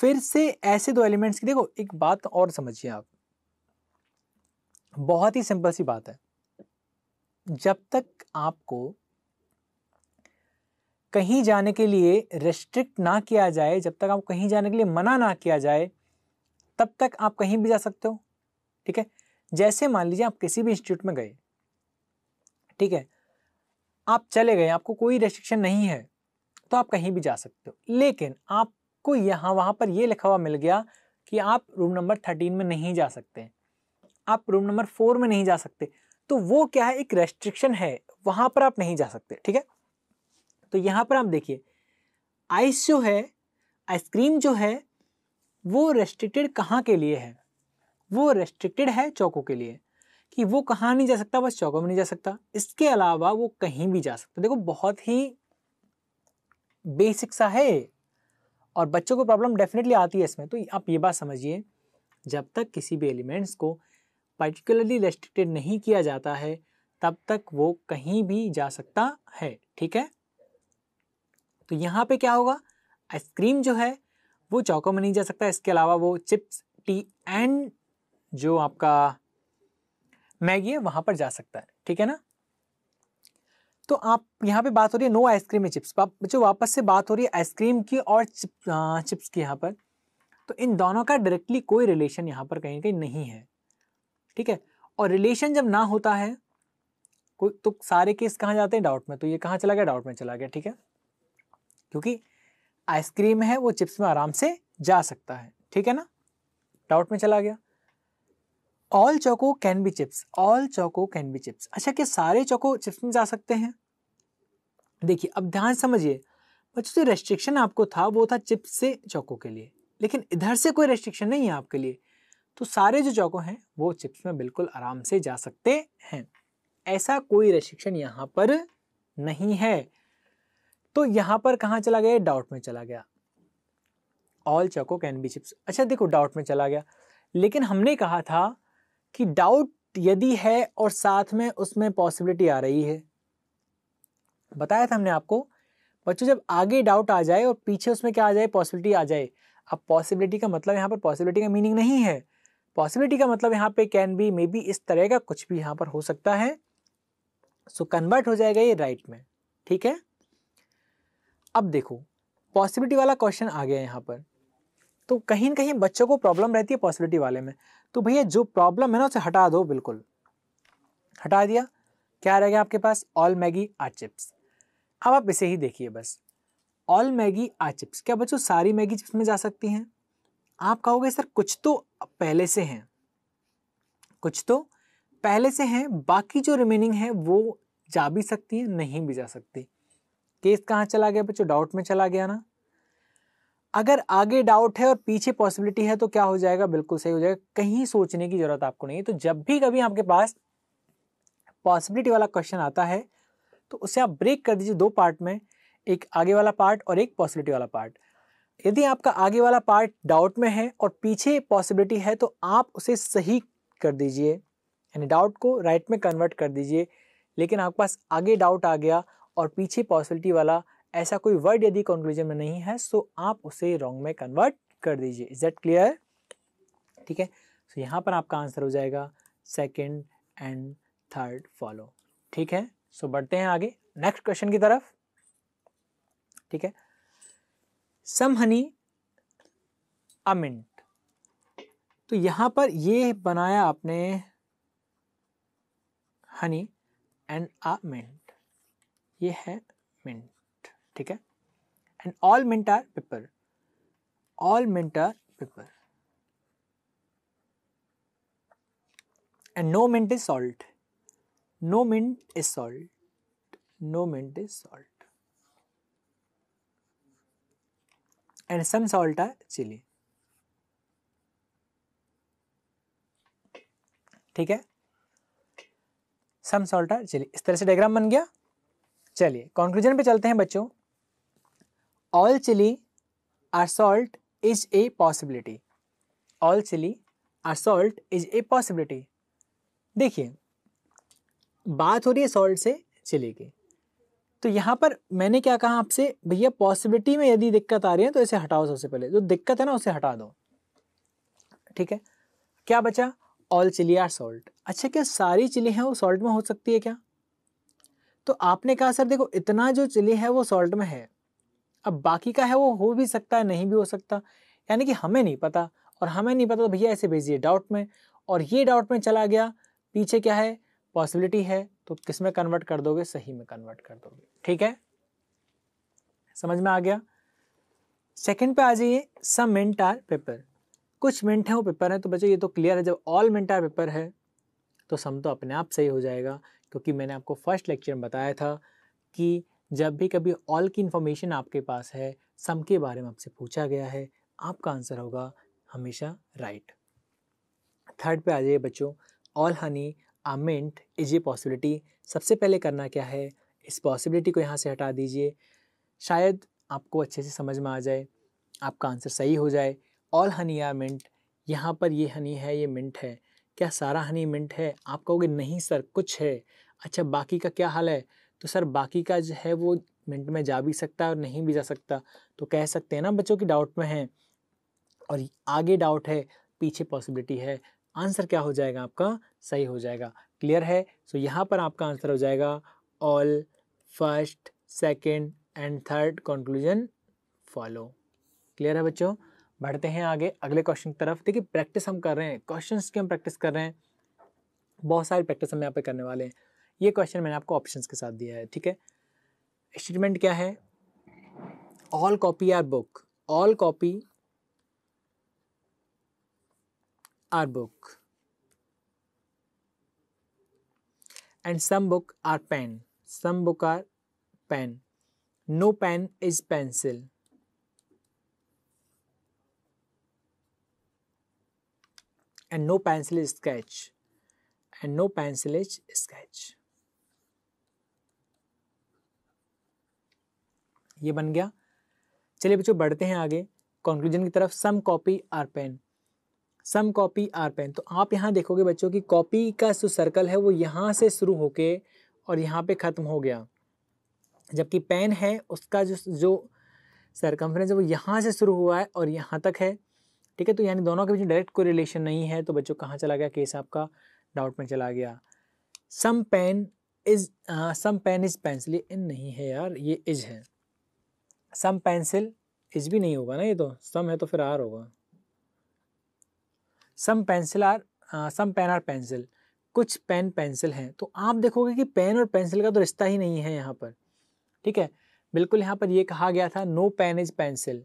Speaker 1: फिर से ऐसे दो एलिमेंट्स की देखो एक बात और समझिए आप बहुत ही सिंपल सी बात है जब तक आपको कहीं जाने के लिए रेस्ट्रिक्ट ना किया जाए जब तक आप कहीं जाने के लिए मना ना किया जाए तब तक आप कहीं भी जा सकते हो ठीक है जैसे मान लीजिए आप किसी भी इंस्टीट्यूट में गए ठीक है आप चले गए आपको कोई रेस्ट्रिक्शन नहीं है तो आप कहीं भी जा सकते हो लेकिन आपको यहाँ वहाँ पर यह लिखा हुआ मिल गया कि आप रूम नंबर थर्टीन में नहीं जा सकते आप रूम नंबर फोर में नहीं जा सकते तो वो क्या है एक रेस्ट्रिक्शन है वहाँ पर आप नहीं जा सकते ठीक है तो यहाँ पर आप देखिए आइस जो है आइसक्रीम जो है वो रेस्ट्रिक्टेड कहाँ के लिए है वो रेस्ट्रिक्टेड है चौकों के लिए कि वो कहाँ नहीं जा सकता बस चौकों में नहीं जा सकता इसके अलावा वो कहीं भी जा सकता देखो बहुत ही बेसिक सा है और बच्चों को प्रॉब्लम डेफिनेटली आती है इसमें तो आप ये बात समझिए जब तक किसी भी एलिमेंट्स को पर्टिकुलरली रेस्ट्रिक्टेड नहीं किया जाता है तब तक वो कहीं भी जा सकता है ठीक है तो यहाँ पे क्या होगा आइसक्रीम जो है वो चौको में नहीं जा सकता इसके अलावा वो चिप्स टी एंड जो आपका मैगी है वहाँ पर जा सकता है ठीक है ना तो आप यहाँ पे बात हो रही है नो आइसक्रीम में चिप्स जो वापस से बात हो रही है आइसक्रीम की और चिप आ, चिप्स की यहाँ पर तो इन दोनों का डायरेक्टली कोई रिलेशन यहाँ पर कहीं कहीं नहीं है ठीक है और रिलेशन जब ना होता है कोई तो सारे केस कहाँ जाते हैं डाउट में तो ये कहाँ चला गया डाउट में चला गया ठीक है क्योंकि आइसक्रीम है वो चिप्स में आराम से जा सकता है ठीक है ना डाउट में चला गया all choco can be chips all choco can be chips अच्छा क्या सारे चौको चिप्स में जा सकते हैं देखिए अब ध्यान समझिए बच्चों जो रेस्ट्रिक्शन आपको था वो था चिप्स से चौको के लिए लेकिन इधर से कोई रेस्ट्रिक्शन नहीं है आपके लिए तो सारे जो चौको हैं वो चिप्स में बिल्कुल आराम से जा सकते हैं ऐसा कोई रेस्ट्रिक्शन यहाँ पर नहीं है तो यहां पर कहा चला गया डाउट में चला गया all choco can be chips अच्छा देखो डाउट में चला गया लेकिन हमने कहा था कि डाउट यदि है और साथ में उसमें पॉसिबिलिटी आ रही है बताया था हमने आपको बच्चों जब आगे डाउट आ जाए और पीछे उसमें क्या आ जाए पॉसिबिलिटी आ जाए अब पॉसिबिलिटी का मतलब यहाँ पर पॉसिबिलिटी का मीनिंग नहीं है पॉसिबिलिटी का मतलब यहाँ पे कैन बी मे बी इस तरह का कुछ भी यहाँ पर हो सकता है सो so, कन्वर्ट हो जाएगा ये राइट में ठीक है अब देखो पॉसिबिलिटी वाला क्वेश्चन आ गया यहाँ पर तो कहीं ना कहीं बच्चों को प्रॉब्लम रहती है पॉसिबिलिटी वाले में तो भैया जो प्रॉब्लम है ना उसे हटा दो बिल्कुल हटा दिया क्या रह गया आपके पास ऑल मैगी आ चिप्स अब आप इसे ही देखिए बस ऑल मैगी आ चिप्स क्या बच्चों सारी मैगी चिप्स में जा सकती हैं आप कहोगे सर कुछ तो पहले से हैं कुछ तो पहले से हैं बाकी जो रिमेनिंग है वो जा भी सकती है नहीं भी जा सकती केस कहाँ चला गया बच्चों डाउट में चला गया ना अगर आगे डाउट है और पीछे पॉसिबिलिटी है तो क्या हो जाएगा बिल्कुल सही हो जाएगा कहीं सोचने की जरूरत आपको नहीं है तो जब भी कभी आपके पास पॉसिबिलिटी वाला क्वेश्चन आता है तो उसे आप ब्रेक कर दीजिए दो पार्ट में एक आगे वाला पार्ट और एक पॉसिबिलिटी वाला पार्ट यदि आपका आगे वाला पार्ट डाउट में है और पीछे पॉसिबिलिटी है तो आप उसे सही कर दीजिए यानी डाउट को राइट में कन्वर्ट कर दीजिए लेकिन आपके पास आगे डाउट आ गया और पीछे पॉसिबिलिटी वाला ऐसा कोई वर्ड यदि कंक्लूजन में नहीं है सो आप उसे रॉन्ग में कन्वर्ट कर दीजिए इज दैट क्लियर ठीक है सो यहाँ पर आपका आंसर हो जाएगा सेकेंड एंड थर्ड फॉलो ठीक है सो so, बढ़ते हैं आगे नेक्स्ट क्वेश्चन की तरफ ठीक है सम हनी अमिंट तो यहां पर ये बनाया आपने हनी एंड अमिंट ये है मिंट ठीक है and all mint are pepper all mint are pepper and no mint is salt no mint is salt no mint is salt and some salt are chilli ठीक है सम सॉल्ट आर चिली इस तरह से diagram बन गया चलिए conclusion पे चलते हैं बच्चों all chilli are salt is a possibility all chilli are salt is a possibility देखिए बात हो रही है सॉल्ट से चिली की तो यहाँ पर मैंने क्या कहा आपसे भैया पॉसिबिलिटी में यदि दिक्कत आ रही है तो इसे हटाओ सबसे पहले जो दिक्कत है ना उसे हटा दो ठीक है क्या बचा ऑल चिली आर सॉल्ट अच्छा क्या सारी चिली हैं वो सॉल्ट में हो सकती है क्या तो आपने कहा सर देखो इतना जो चिली है वो सॉल्ट में है अब बाकी का है वो हो भी सकता है नहीं भी हो सकता यानी कि हमें नहीं पता और हमें नहीं पता तो भैया ऐसे भेजिए डाउट में और ये डाउट में चला गया पीछे क्या है पॉसिबिलिटी है तो किस में कन्वर्ट कर दोगे सही में कन्वर्ट कर दोगे ठीक है समझ में आ गया सेकंड पे आ जाइए सम मिनट आर पेपर कुछ मिनट है वो पेपर है तो बच्चों ये तो क्लियर है जब ऑल मिनट आर पेपर है तो सम तो अपने आप सही हो जाएगा क्योंकि मैंने आपको फर्स्ट लेक्चर में बताया था कि जब भी कभी ऑल की इन्फॉर्मेशन आपके पास है सम के बारे में आपसे पूछा गया है आपका आंसर होगा हमेशा राइट थर्ड पे आ जाइए बच्चों all honey are mint is a possibility सबसे पहले करना क्या है इस पॉसिबिलिटी को यहाँ से हटा दीजिए शायद आपको अच्छे से समझ में आ जाए आपका आंसर सही हो जाए ऑल हनी या मिंट यहाँ पर ये हनी है ये मिंट है क्या सारा हनी मिंट है आप कहोगे नहीं सर कुछ है अच्छा बाकी का क्या हाल है तो सर बाकी का जो है वो मिनट में जा भी सकता है और नहीं भी जा सकता तो कह सकते हैं ना बच्चों की डाउट में है और आगे डाउट है पीछे पॉसिबिलिटी है आंसर क्या हो जाएगा आपका सही हो जाएगा क्लियर है सो so, यहाँ पर आपका आंसर हो जाएगा all first second and third conclusion follow clear है बच्चों बढ़ते हैं आगे अगले क्वेश्चन की तरफ देखिए प्रैक्टिस हम कर रहे हैं क्वेश्चन की हम प्रैक्टिस कर रहे हैं बहुत सारी प्रैक्टिस हम यहाँ पे करने वाले हैं ये क्वेश्चन मैंने आपको ऑप्शंस के साथ दिया है ठीक है स्टेटमेंट क्या है all copy are book all copy are book and some book are pen some book are pen no pen is pencil and no pencil sketch and no pencil sketch ये बन गया चलिए बच्चों बढ़ते हैं आगे कंक्लूजन की तरफ some copy are pen some copy are pen तो आप यहाँ देखोगे बच्चों की कॉपी का जो सर्कल है वो यहाँ से शुरू होके और यहाँ पे ख़त्म हो गया जबकि पेन है उसका जो जो सरकम्फ्रेंस है वो यहाँ से शुरू हुआ है और यहाँ तक है ठीक है तो यानी दोनों के बीच डायरेक्ट कोई रिलेशन नहीं है तो बच्चों कहाँ चला गया केस आपका डाउट में चला गया some pen is some pen is pencil ये इन नहीं है यार ये इज है सम पेंसिल इज भी नहीं होगा ना ये तो सम है तो फिर आर होगा some pencil are some pen are pencil कुछ पेन पेंसिल हैं तो आप देखोगे कि पेन और पेंसिल का तो रिश्ता ही नहीं है यहाँ पर ठीक है बिल्कुल यहाँ पर ये कहा गया था नो पेन इज पेंसिल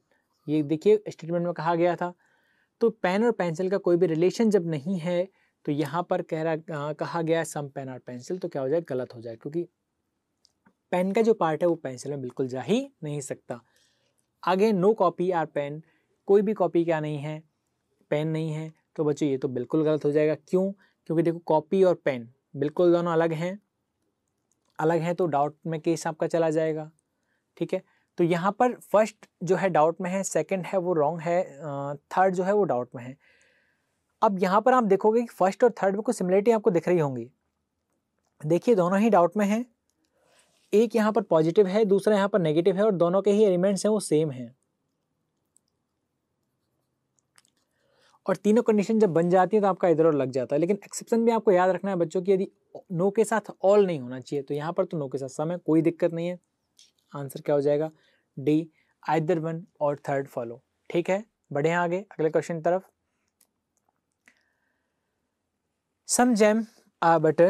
Speaker 1: ये देखिए स्टेटमेंट में कहा गया था तो पेन और पेंसिल का कोई भी रिलेशन जब नहीं है तो यहाँ पर कह रहा कहा गया है सम पेन और पेंसिल तो क्या हो जाए गलत हो जाए क्योंकि पेन का जो पार्ट है वो पेंसिल में बिल्कुल जा ही नहीं सकता आगे नो कॉपी आर पेन कोई भी कॉपी क्या नहीं है पेन नहीं है तो बच्चों ये तो बिल्कुल गलत हो जाएगा क्यों क्योंकि देखो कॉपी और पेन बिल्कुल दोनों अलग हैं अलग हैं तो डाउट में केस आपका चला जाएगा ठीक है तो यहाँ पर फर्स्ट जो है डाउट में है सेकंड है वो रॉन्ग है थर्ड जो है वो डाउट में है अब यहाँ पर आप देखोगे कि फर्स्ट और थर्ड में कुछ सिमिलरिटी आपको दिख रही होंगी देखिए दोनों ही डाउट में हैं एक यहाँ पर पॉजिटिव है दूसरा यहाँ पर नेगेटिव है और दोनों के ही एलिमेंट्स हैं वो सेम हैं और तीनों कंडीशन जब बन जाती है तो आपका इधर और लग जाता है लेकिन एक्सेप्शन भी आपको याद रखना है बच्चों की यदि नो के साथ ऑल नहीं होना चाहिए तो यहाँ पर तो नो के साथ समय कोई दिक्कत नहीं है आंसर क्या हो जाएगा D either one or third follow ठीक है बढ़े हैं आगे अगले क्वेश्चन तरफ some jam are butter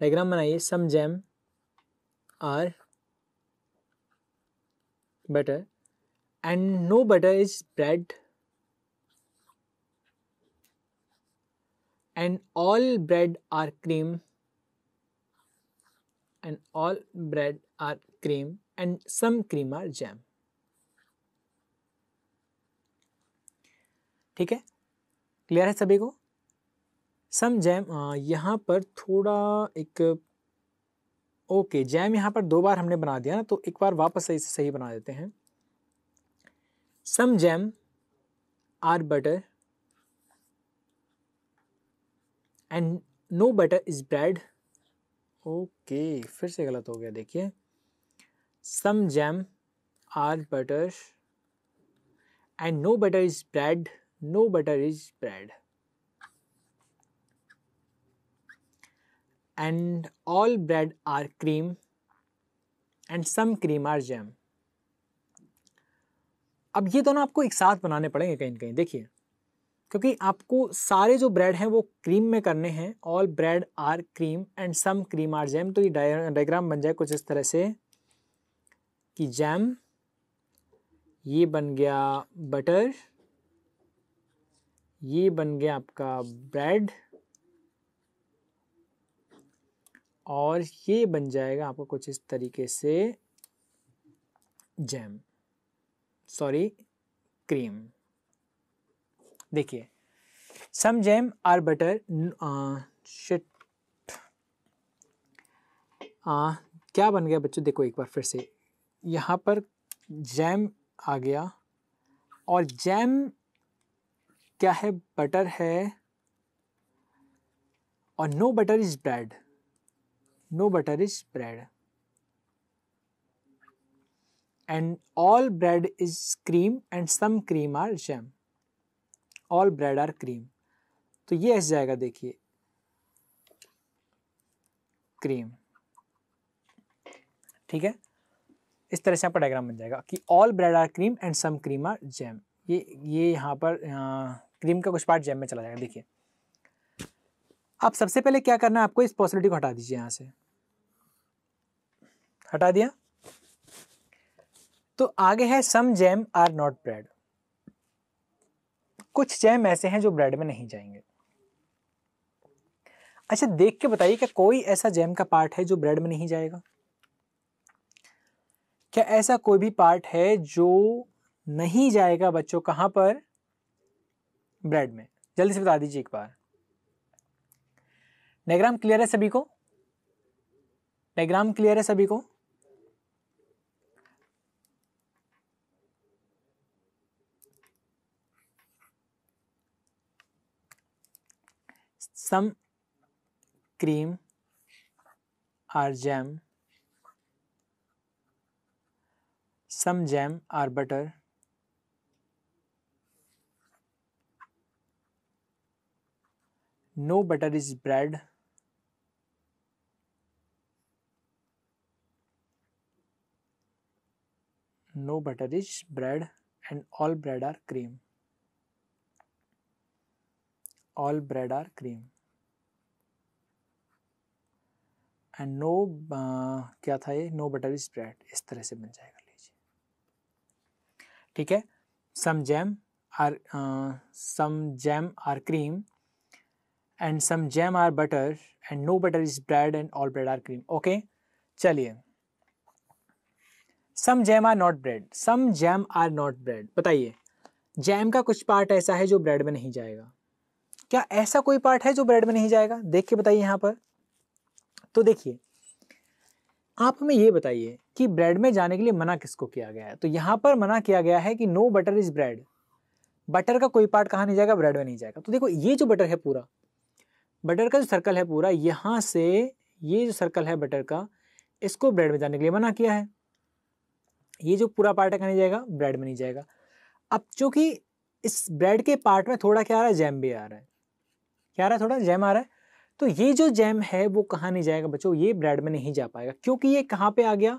Speaker 1: diagram बनाइए some jam are butter and no butter is bread and all bread are cream and all bread are cream and some cream are jam. ठीक है क्लियर है सभी को सम jam हाँ, यहाँ पर थोड़ा एक ओके जैम यहाँ पर दो बार हमने बना दिया ना तो एक बार वापस से इसे सही बना देते हैं some jam are butter and no butter is bread okay फिर से गलत हो गया देखिए some jam are butter and no butter is bread no butter is bread and all bread are cream and some cream are jam अब ये दोनों आपको एक साथ बनाने पड़ेंगे कहीं कहीं देखिए क्योंकि आपको सारे जो ब्रेड हैं वो क्रीम में करने हैं all bread are cream and some cream are jam तो ये डायग्राम बन जाए कुछ इस तरह से कि जैम ये बन गया बटर ये बन गया आपका ब्रेड और ये बन जाएगा आपका कुछ इस तरीके से जैम सॉरी क्रीम देखिए some jam are butter shit क्या बन गया बच्चों देखो एक बार फिर से यहाँ पर जैम आ गया और जैम क्या है बटर है और no butter is bread no butter is bread and all bread is cream and some cream are jam all bread are cream तो ये ऐसे जाएगा देखिए क्रीम ठीक है इस तरह से आपका डायग्राम बन जाएगा कि all bread are cream and some cream are jam ये ये यहाँ पर आ, क्रीम का कुछ पार्ट जैम में चला जाएगा देखिए आप सबसे पहले क्या करना है आपको इस पॉसिबिलिटी को हटा दीजिए यहाँ से हटा दिया तो आगे है some jam are not bread कुछ जैम ऐसे हैं जो ब्रेड में नहीं जाएंगे अच्छा देख के बताइए क्या कोई ऐसा जैम का पार्ट है जो ब्रेड में नहीं जाएगा क्या ऐसा कोई भी पार्ट है जो नहीं जाएगा बच्चों कहां पर ब्रेड में जल्दी से बता दीजिए एक बार डायग्राम क्लियर है सभी को डायग्राम क्लियर है सभी को some cream or jam, some jam or butter, no butter is bread, no butter is bread and all bread are cream all bread are cream and no uh, क्या था ये no butter is bread इस तरह से बन जाएगा लीजिए ठीक है some jam are some jam are cream and some jam are butter and no butter is bread and all bread are cream okay चलिए some jam are not bread some jam are not bread बताइए jam का कुछ part ऐसा है जो bread में नहीं जाएगा क्या ऐसा कोई पार्ट है जो ब्रेड में नहीं जाएगा देख के बताइए यहाँ पर तो देखिए आप हमें ये बताइए कि ब्रेड में जाने के लिए मना किसको किया गया है तो यहाँ पर मना किया गया है कि no butter is bread butter का कोई पार्ट कहाँ नहीं जाएगा ब्रेड में नहीं जाएगा तो देखो ये जो बटर है पूरा बटर का जो सर्कल है पूरा यहाँ से ये जो सर्कल है बटर का इसको ब्रेड में जाने के लिए मना किया है ये जो पूरा पार्ट है कहाँ नहीं जाएगा ब्रेड में नहीं जाएगा अब चूंकि इस ब्रेड के पार्ट में थोड़ा क्या आ रहा है जैम भी आ रहा है क्या आ रहा है थोड़ा जैम आ रहा है तो ये जो जैम है वो कहाँ नहीं जाएगा बच्चों ये ब्रेड में नहीं जा पाएगा क्योंकि ये कहाँ पे आ गया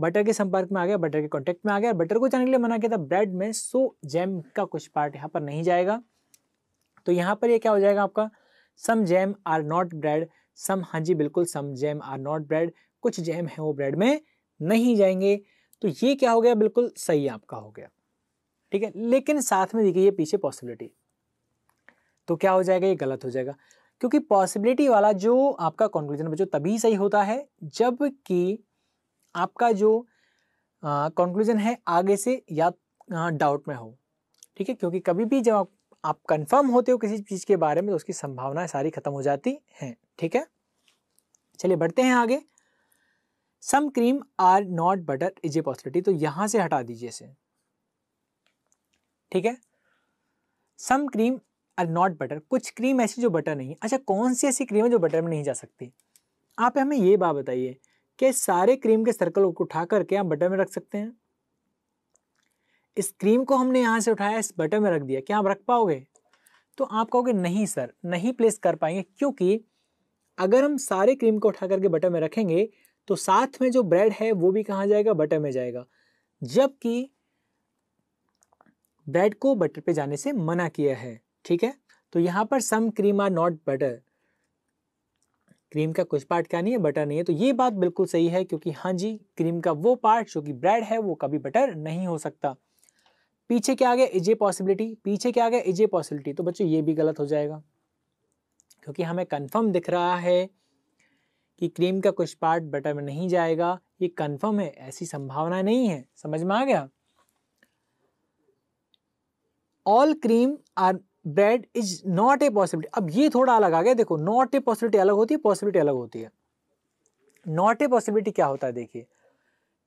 Speaker 1: बटर के संपर्क में आ गया बटर के कॉन्टेक्ट में आ गया बटर को जाने के लिए मना किया था ब्रेड में सो जैम का कुछ पार्ट यहाँ पर नहीं जाएगा तो यहाँ पर ये क्या हो जाएगा आपका some jam are not bread some हाँ जी बिल्कुल some jam are not bread कुछ जैम है वो ब्रेड में नहीं जाएंगे तो ये क्या हो गया बिल्कुल सही आपका हो गया ठीक है लेकिन साथ में देखिए ये पीछे पॉसिबिलिटी तो क्या हो जाएगा ये गलत हो जाएगा क्योंकि पॉसिबिलिटी वाला जो आपका कॉन्क्लूजन बच्चों तभी सही होता है जब कि आपका जो कॉन्क्लूजन है आगे से या डाउट में हो ठीक है क्योंकि कभी भी जब आप, आप कंफर्म होते हो किसी चीज़ के बारे में तो उसकी संभावनाएं सारी खत्म हो जाती हैं ठीक है चलिए बढ़ते हैं आगे some cream are not butter is a possibility तो यहां से हटा दीजिए इसे ठीक है some cream are not butter कुछ क्रीम ऐसी जो बटर नहीं अच्छा कौन सी ऐसी क्रीम है जो बटर में नहीं जा सकती आप हमें ये बात बताइए कि सारे क्रीम के सर्कल को उठा करके आप बटर में रख सकते हैं इस क्रीम को हमने यहाँ से उठाया इस बटर में रख दिया क्या आप रख पाओगे तो आप कहोगे नहीं सर नहीं प्लेस कर पाएंगे क्योंकि अगर हम सारे क्रीम को उठा करके बटर में रखेंगे तो साथ में जो ब्रेड है वो भी कहाँ जाएगा बटर में जाएगा जबकि ब्रेड को बटर पे जाने से मना किया है ठीक है तो यहाँ पर some cream are not butter cream का कुछ पार्ट क्या नहीं है बटर नहीं है तो ये बात बिल्कुल सही है क्योंकि हाँ जी क्रीम का वो पार्ट जो कि ब्रेड है वो कभी बटर नहीं हो सकता पीछे क्या आ गया इज ए पॉसिबिलिटी पीछे क्या आ गया इज ए पॉसिबिलिटी तो बच्चों ये भी गलत हो जाएगा क्योंकि हमें कन्फर्म दिख रहा है कि क्रीम का कुछ पार्ट बटर में नहीं जाएगा ये कन्फर्म है ऐसी संभावना नहीं है समझ में आ गया all cream are bread is not a possibility अब ये थोड़ा अलग आ गया देखो नॉट ए पॉसिबिलिटी अलग होती है पॉसिबिलिटी अलग होती है नॉट ए पॉसिबिलिटी क्या होता है देखिए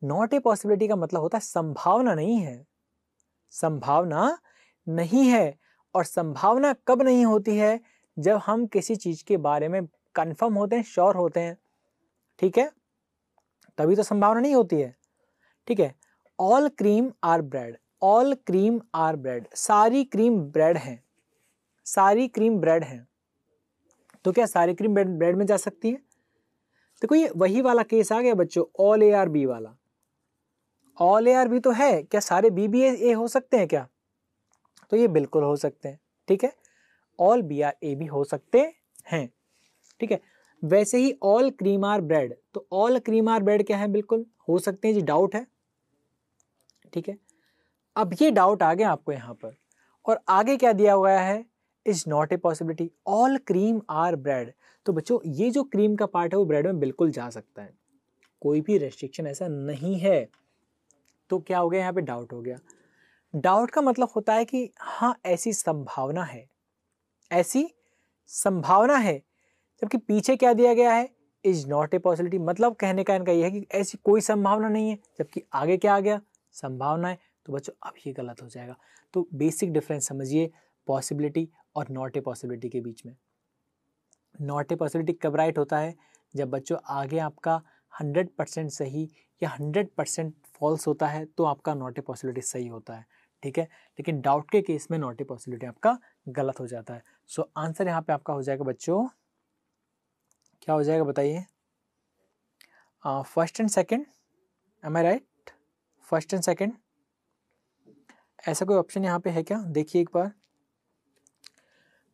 Speaker 1: नॉट ए पॉसिबिलिटी का मतलब होता है संभावना नहीं है संभावना नहीं है और संभावना कब नहीं होती है जब हम किसी चीज़ के बारे में कंफर्म होते हैं श्योर होते हैं ठीक है तभी तो संभावना नहीं होती है ठीक है all cream are bread all cream are bread सारी क्रीम ब्रेड हैं सारी क्रीम ब्रेड है तो क्या सारी क्रीम ब्रेड में जा सकती है देखो ये वही वाला केस आ गया बच्चों ऑल ए आर बी वाला ऑल ए आर बी तो है क्या सारे बी बी ए हो सकते हैं क्या तो ये बिल्कुल हो सकते हैं ठीक है ऑल बी आर ए भी हो सकते हैं ठीक है वैसे ही ऑल क्रीम आर ब्रेड तो ऑल क्रीम आर ब्रेड क्या है बिल्कुल हो सकते हैं जी डाउट है ठीक है अब ये डाउट आ गया आपको यहाँ पर और आगे क्या दिया हुआ है is not a possibility all cream are bread तो बच्चों ये जो क्रीम का पार्ट है वो ब्रेड में बिल्कुल जा सकता है कोई भी रेस्ट्रिक्शन ऐसा नहीं है तो क्या हो गया यहाँ पे डाउट हो गया डाउट का मतलब होता है कि हाँ ऐसी संभावना है ऐसी संभावना है जबकि पीछे क्या दिया गया है इज नॉट ए पॉसिबिलिटी मतलब कहने का इनका यह है कि ऐसी कोई संभावना नहीं है जबकि आगे क्या आ गया संभावना है तो बच्चों अब ये गलत हो जाएगा तो बेसिक डिफरेंस समझिए पॉसिबिलिटी और नॉट ए पॉसिबिलिटी के बीच में नॉट ए पॉसिबिलिटी कब राइट होता है जब बच्चों आगे आपका हंड्रेड परसेंट सही या हंड्रेड परसेंट फॉल्स होता है तो आपका नॉट ए पॉसिबिलिटी सही होता है ठीक है लेकिन डाउट के केस में नॉट ए पॉसिबिलिटी आपका गलत हो जाता है सो आंसर यहाँ पे आपका हो जाएगा बच्चों क्या हो जाएगा बताइए first and second am I right first and second ऐसा कोई ऑप्शन यहाँ पे है क्या देखिए एक बार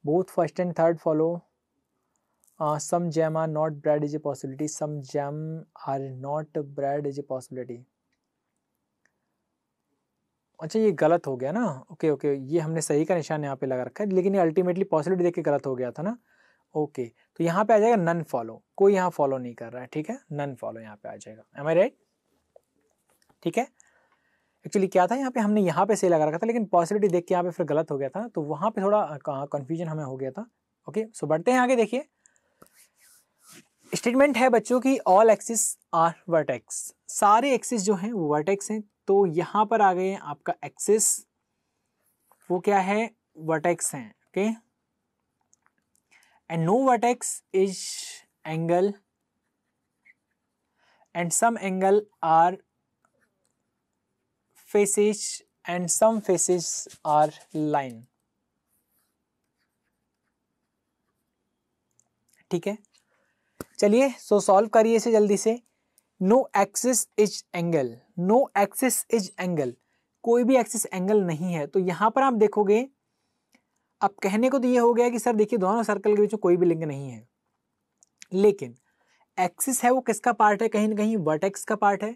Speaker 1: both first and third follow uh, some jam are not bred is a possibility some jam are not bred is a possibility अच्छा ये गलत हो गया ना ओके ओके ये हमने सही का निशान यहाँ पे लगा रखा है लेकिन ये अल्टीमेटली पॉसिबिलिटी देख के गलत हो गया था ना ओके okay, तो यहाँ पे आ जाएगा नन फॉलो कोई यहाँ फॉलो नहीं कर रहा है ठीक है नन फॉलो यहाँ पे आ जाएगा एम आई राइट ठीक है एक्चुअली क्या था यहाँ पे हमने यहाँ पे सही लगा रखा था लेकिन पॉसिबिलिटी देख के यहाँ पे फिर गलत हो गया था तो वहाँ पे थोड़ा कन्फ्यूजन हमें हो गया था ओके सो बढ़ते हैं आगे देखिए स्टेटमेंट है बच्चों की ऑल एक्सिस आर वर्टेक्स सारे एक्सिस जो हैं वो वर्टेक्स हैं तो यहाँ पर आ गए हैं आपका एक्सिस वो क्या है वर्टेक्स हैं okay and no vertex is angle and some angle are faces and some faces are line ठीक है चलिए सो सॉल्व करिए इसे जल्दी से no axis is angle no axis is angle कोई भी एक्सिस एंगल नहीं है तो यहां पर आप देखोगे अब कहने को तो ये हो गया कि सर देखिए दोनों सर्कल के बीच में कोई भी लिंक नहीं है लेकिन एक्सिस है वो किसका पार्ट है कहीं ना कहीं वर्टेक्स का पार्ट है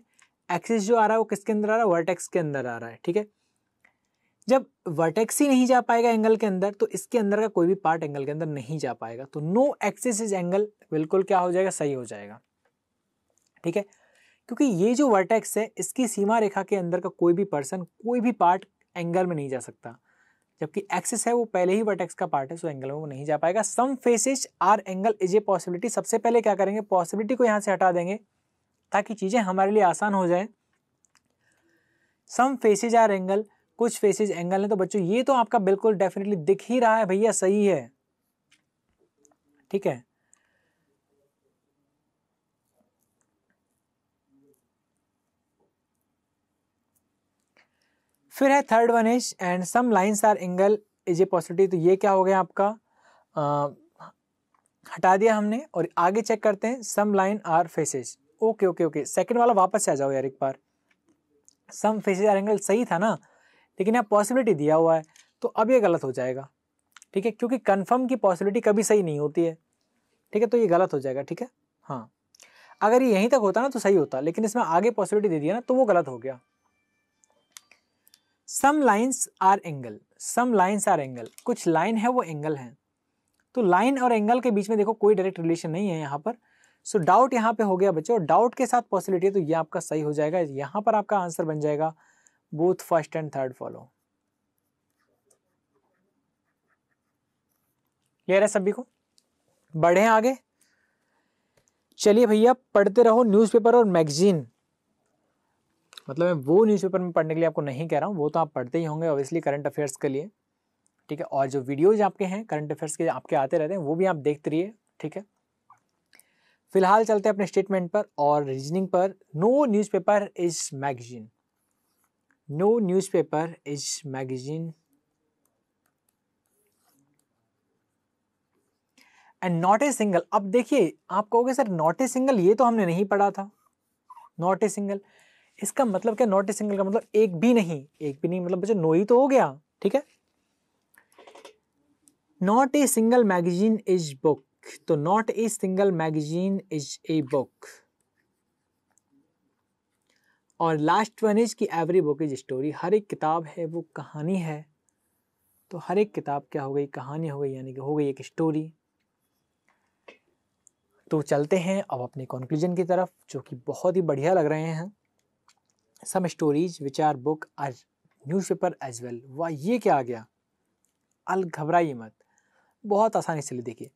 Speaker 1: एक्सिस जो आ रहा है वो किसके अंदर आ रहा है वर्टेक्स के अंदर आ रहा है ठीक है जब वर्टेक्स ही नहीं जा पाएगा एंगल के अंदर तो इसके अंदर का कोई भी पार्ट एंगल के अंदर नहीं जा पाएगा तो नो एक्सिस इज एंगल बिल्कुल क्या हो जाएगा सही हो जाएगा ठीक है क्योंकि ये जो वर्टेक्स है इसकी सीमा रेखा के अंदर का कोई भी पर्सन कोई भी पार्ट एंगल में नहीं जा सकता जबकि एक्सिस है वो पहले ही वर्टेक्स का पार्ट है सो एंगल में वो नहीं जा पाएगा some faces are angle is a possibility सबसे पहले क्या करेंगे पॉसिबिलिटी को यहाँ से हटा देंगे ताकि चीज़ें हमारे लिए आसान हो जाए सम फेसेज आर एंगल कुछ फेसेज एंगल हैं तो बच्चों ये तो आपका बिल्कुल डेफिनेटली दिख ही रहा है भैया सही है ठीक है फिर है third one is and some lines are angle is a positive तो ये क्या हो गया आपका आ, हटा दिया हमने और आगे चेक करते हैं some line are faces okay okay okay second वाला वापस से आ जाओ यार एक बार सम फेसेस आर एंगल सही था ना लेकिन यहाँ पॉसिबिलिटी दिया हुआ है तो अब ये गलत हो जाएगा ठीक है क्योंकि कन्फर्म की पॉसिबिलिटी कभी सही नहीं होती है ठीक है तो ये गलत हो जाएगा ठीक है हाँ अगर ये यहीं तक होता ना तो सही होता लेकिन इसमें आगे पॉसिबिलिटी दे दिया ना तो वो गलत हो गया some lines are angle some lines are angle कुछ लाइन है वो एंगल है तो लाइन और एंगल के बीच में देखो कोई डायरेक्ट रिलेशन नहीं है यहाँ पर सो डाउट यहाँ पे हो गया बच्चों और डाउट के साथ पॉसिबिलिटी तो ये आपका सही हो जाएगा यहाँ पर आपका आंसर बन जाएगा both first and third follow clear है सभी को बढ़े आगे चलिए भैया पढ़ते रहो न्यूज़पेपर और मैगजीन मतलब मैं वो न्यूज़पेपर में पढ़ने के लिए आपको नहीं कह रहा हूँ वो तो आप पढ़ते ही होंगे ऑब्वियसली करंट अफेयर्स के लिए ठीक है और जो वीडियोज आपके हैं करंट अफेयर्स के आपके आते रहते हैं वो भी आप देखते रहिए ठीक है फिलहाल चलते हैं अपने स्टेटमेंट पर और रीजनिंग पर no newspaper is magazine no newspaper is magazine and not a single अब देखिए आप कहोगे सर नॉट ए सिंगल ये तो हमने नहीं पढ़ा था नॉट ए सिंगल इसका मतलब क्या नॉट ए सिंगल का मतलब एक भी नहीं एक भी नहीं मतलब बच्चों नो ही तो हो गया ठीक है not a single magazine is book तो not a single magazine is a book और लास्ट वन इज की एवरी बुक इज स्टोरी हर एक किताब है वो कहानी है तो हर एक किताब क्या हो गई कहानी हो गई यानी कि हो गई एक स्टोरी तो चलते हैं अब अपने कॉन्क्लूजन की तरफ जो कि बहुत ही बढ़िया लग रहे हैं some stories which are book are newspaper as well वाह ये क्या आ गया अल घबराइए मत बहुत आसानी से ले देखिए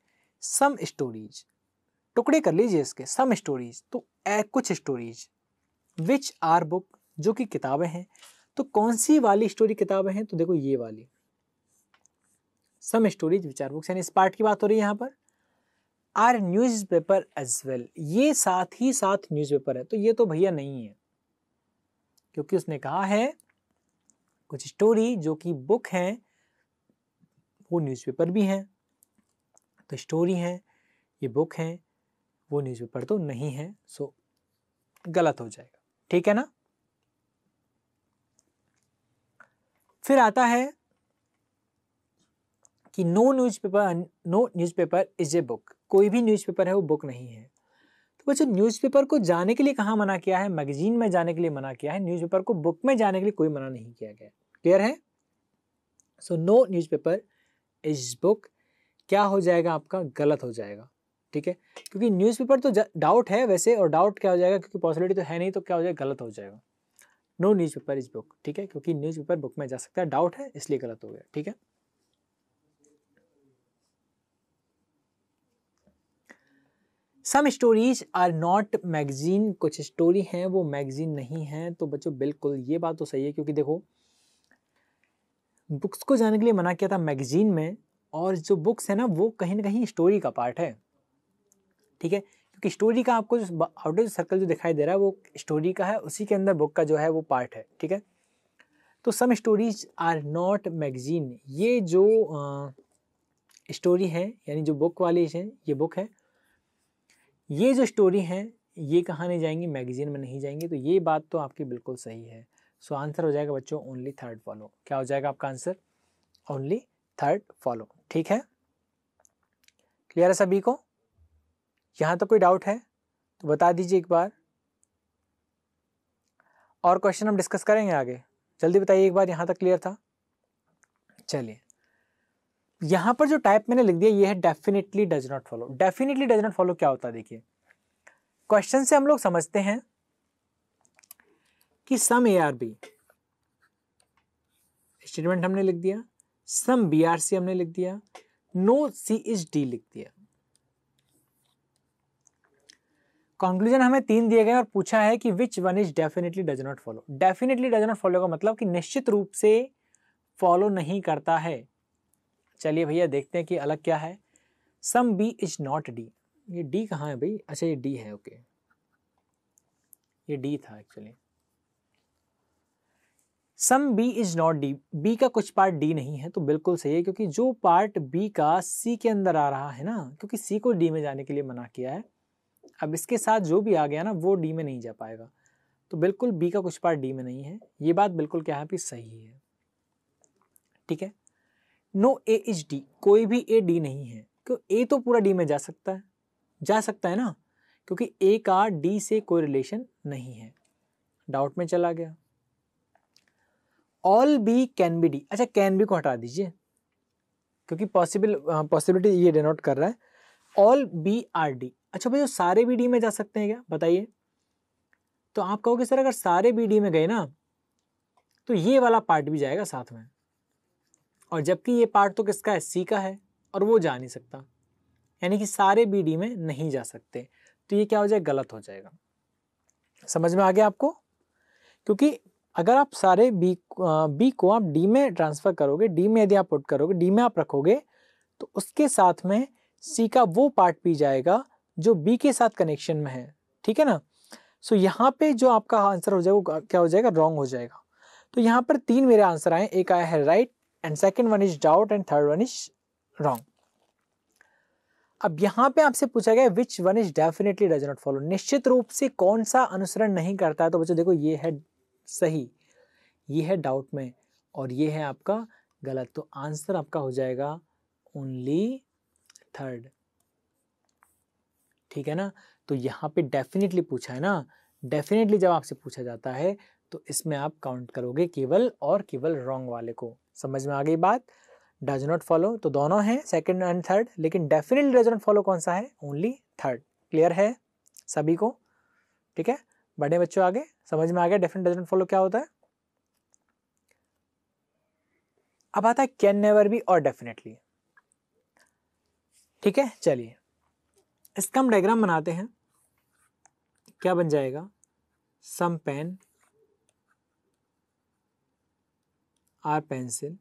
Speaker 1: सम स्टोरीज टुकड़े कर लीजिए इसके सम स्टोरीज तो ए, कुछ स्टोरीज विच आर बुक जो कि किताबें हैं तो कौन सी वाली स्टोरी किताबें हैं तो देखो ये वाली some stories which are books यानी इस पार्ट की बात हो रही है यहाँ पर are newspaper as well ये साथ ही साथ न्यूज पेपर है तो ये तो भैया नहीं है क्योंकि उसने कहा है कुछ स्टोरी जो कि बुक हैं वो न्यूज़पेपर भी हैं तो स्टोरी हैं ये बुक हैं वो न्यूज़पेपर तो नहीं है सो गलत हो जाएगा ठीक है ना फिर आता है कि no newspaper no newspaper is a book कोई भी न्यूज़पेपर है वो बुक नहीं है तो बच्चों न्यूज़पेपर को जाने के लिए कहाँ मना किया है मैगजीन में जाने के लिए मना किया है न्यूज़पेपर को बुक में जाने के लिए कोई मना नहीं किया गया क्लियर है so no newspaper is book क्या हो जाएगा आपका गलत हो जाएगा ठीक है क्योंकि न्यूज़पेपर तो डाउट है वैसे और डाउट क्या हो जाएगा क्योंकि पॉसिबिलिटी तो है नहीं तो क्या हो जाएगा गलत हो जाएगा no newspaper is book ठीक है क्योंकि न्यूज़ पेपर बुक में जा सकता है डाउट है इसलिए गलत हो गया ठीक है some stories are not magazine कुछ स्टोरी हैं वो मैगजीन नहीं है तो बच्चों बिल्कुल ये बात तो सही है क्योंकि देखो बुक्स को जाने के लिए मना किया था मैगजीन में और जो बुक्स है ना वो कहीं ना कहीं स्टोरी का पार्ट है ठीक है क्योंकि स्टोरी का आपको जो आउटर सर्कल जो दिखाई दे रहा है वो स्टोरी का है उसी के अंदर बुक का जो है वो पार्ट है ठीक है तो some stories are not magazine ये जो स्टोरी है यानी जो बुक वाली है ये बुक है ये जो स्टोरी है ये कहाँ नहीं जाएंगी मैगजीन में नहीं जाएंगी तो ये बात तो आपकी बिल्कुल सही है सो so, आंसर हो जाएगा बच्चों ओनली थर्ड फॉलो क्या हो जाएगा आपका आंसर ओनली थर्ड फॉलो ठीक है क्लियर है सभी को यहाँ तक तो कोई डाउट है तो बता दीजिए एक बार और क्वेश्चन हम डिस्कस करेंगे आगे जल्दी बताइए एक बार यहाँ तक क्लियर था चलिए यहाँ पर जो टाइप मैंने लिख दिया ये है definitely does not follow definitely does not follow क्या होता है देखिए क्वेश्चन से हम लोग समझते हैं कि some A are B statement हमने लिख दिया सम बी आर सी हमने लिख दिया नो सी इज डी लिख दिया कंक्लूजन हमें तीन दिए गए और पूछा है कि which one is definitely does not follow definitely does not follow का मतलब कि निश्चित रूप से फॉलो नहीं करता है चलिए भैया देखते हैं कि अलग क्या है some B is not D ये डी कहाँ है भाई अच्छा ये डी है ओके okay. ये डी था actually some B is not D B का कुछ पार्ट डी नहीं है तो बिल्कुल सही है क्योंकि जो पार्ट बी का सी के अंदर आ रहा है ना क्योंकि सी को डी में जाने के लिए मना किया है अब इसके साथ जो भी आ गया ना वो डी में नहीं जा पाएगा तो बिल्कुल बी का कुछ पार्ट डी में नहीं है ये बात बिल्कुल क्या है सही है ठीक है नो ए इज डी कोई भी ए डी नहीं है क्यों ए तो पूरा डी में जा सकता है जा सकता है ना क्योंकि ए का डी से कोई रिलेशन नहीं है डाउट में चला गया all B can be D अच्छा कैन बी को हटा दीजिए क्योंकि पॉसिबल पॉसिबिलिटी हाँ, ये डिनोट कर रहा है ऑल बी आर डी अच्छा भाई वो सारे बी डी में जा सकते हैं क्या बताइए तो आप कहोगे सर अगर सारे बी डी में गए ना तो ये वाला पार्ट भी जाएगा साथ में और जबकि ये पार्ट तो किसका है सी का है और वो जा नहीं सकता यानी कि सारे बी डी में नहीं जा सकते तो ये क्या हो जाएगा गलत हो जाएगा समझ में आ गया आपको क्योंकि अगर आप सारे बी बी को आप डी में ट्रांसफ़र करोगे डी में यदि आप पुट करोगे डी में आप रखोगे तो उसके साथ में सी का वो पार्ट भी जाएगा जो बी के साथ कनेक्शन में है ठीक है ना सो so, यहाँ पे जो आपका आंसर हो जाएगा क्या हो जाएगा रॉन्ग हो जाएगा तो यहाँ पर तीन मेरे आंसर आए एक आया है right and second one is doubt and third one is wrong अब यहाँ पे आपसे पूछा गया which one is definitely does not follow निश्चित रूप से कौन सा अनुसरण नहीं करता है तो बच्चों देखो ये है सही ये है डाउट में और ये है आपका गलत तो आंसर आपका हो जाएगा ओनली थर्ड ठीक है ना तो यहाँ पे डेफिनेटली पूछा है ना डेफिनेटली जब आपसे पूछा जाता है तो इसमें आप काउंट करोगे केवल और केवल रॉन्ग वाले को समझ में आ गई बात डज नॉट फॉलो तो दोनों हैं सेकंड एंड थर्ड लेकिन डेफिनेटली डज नॉट फॉलो कौन सा है ओनली थर्ड क्लियर है सभी को ठीक है बड़े बच्चों आगे समझ में आ गया डेफिनेट डजेंट फॉलो क्या होता है अब आता है कैन नेवर बी और डेफिनेटली ठीक है चलिए इसका हम डायग्राम बनाते हैं क्या बन जाएगा some pen are pencil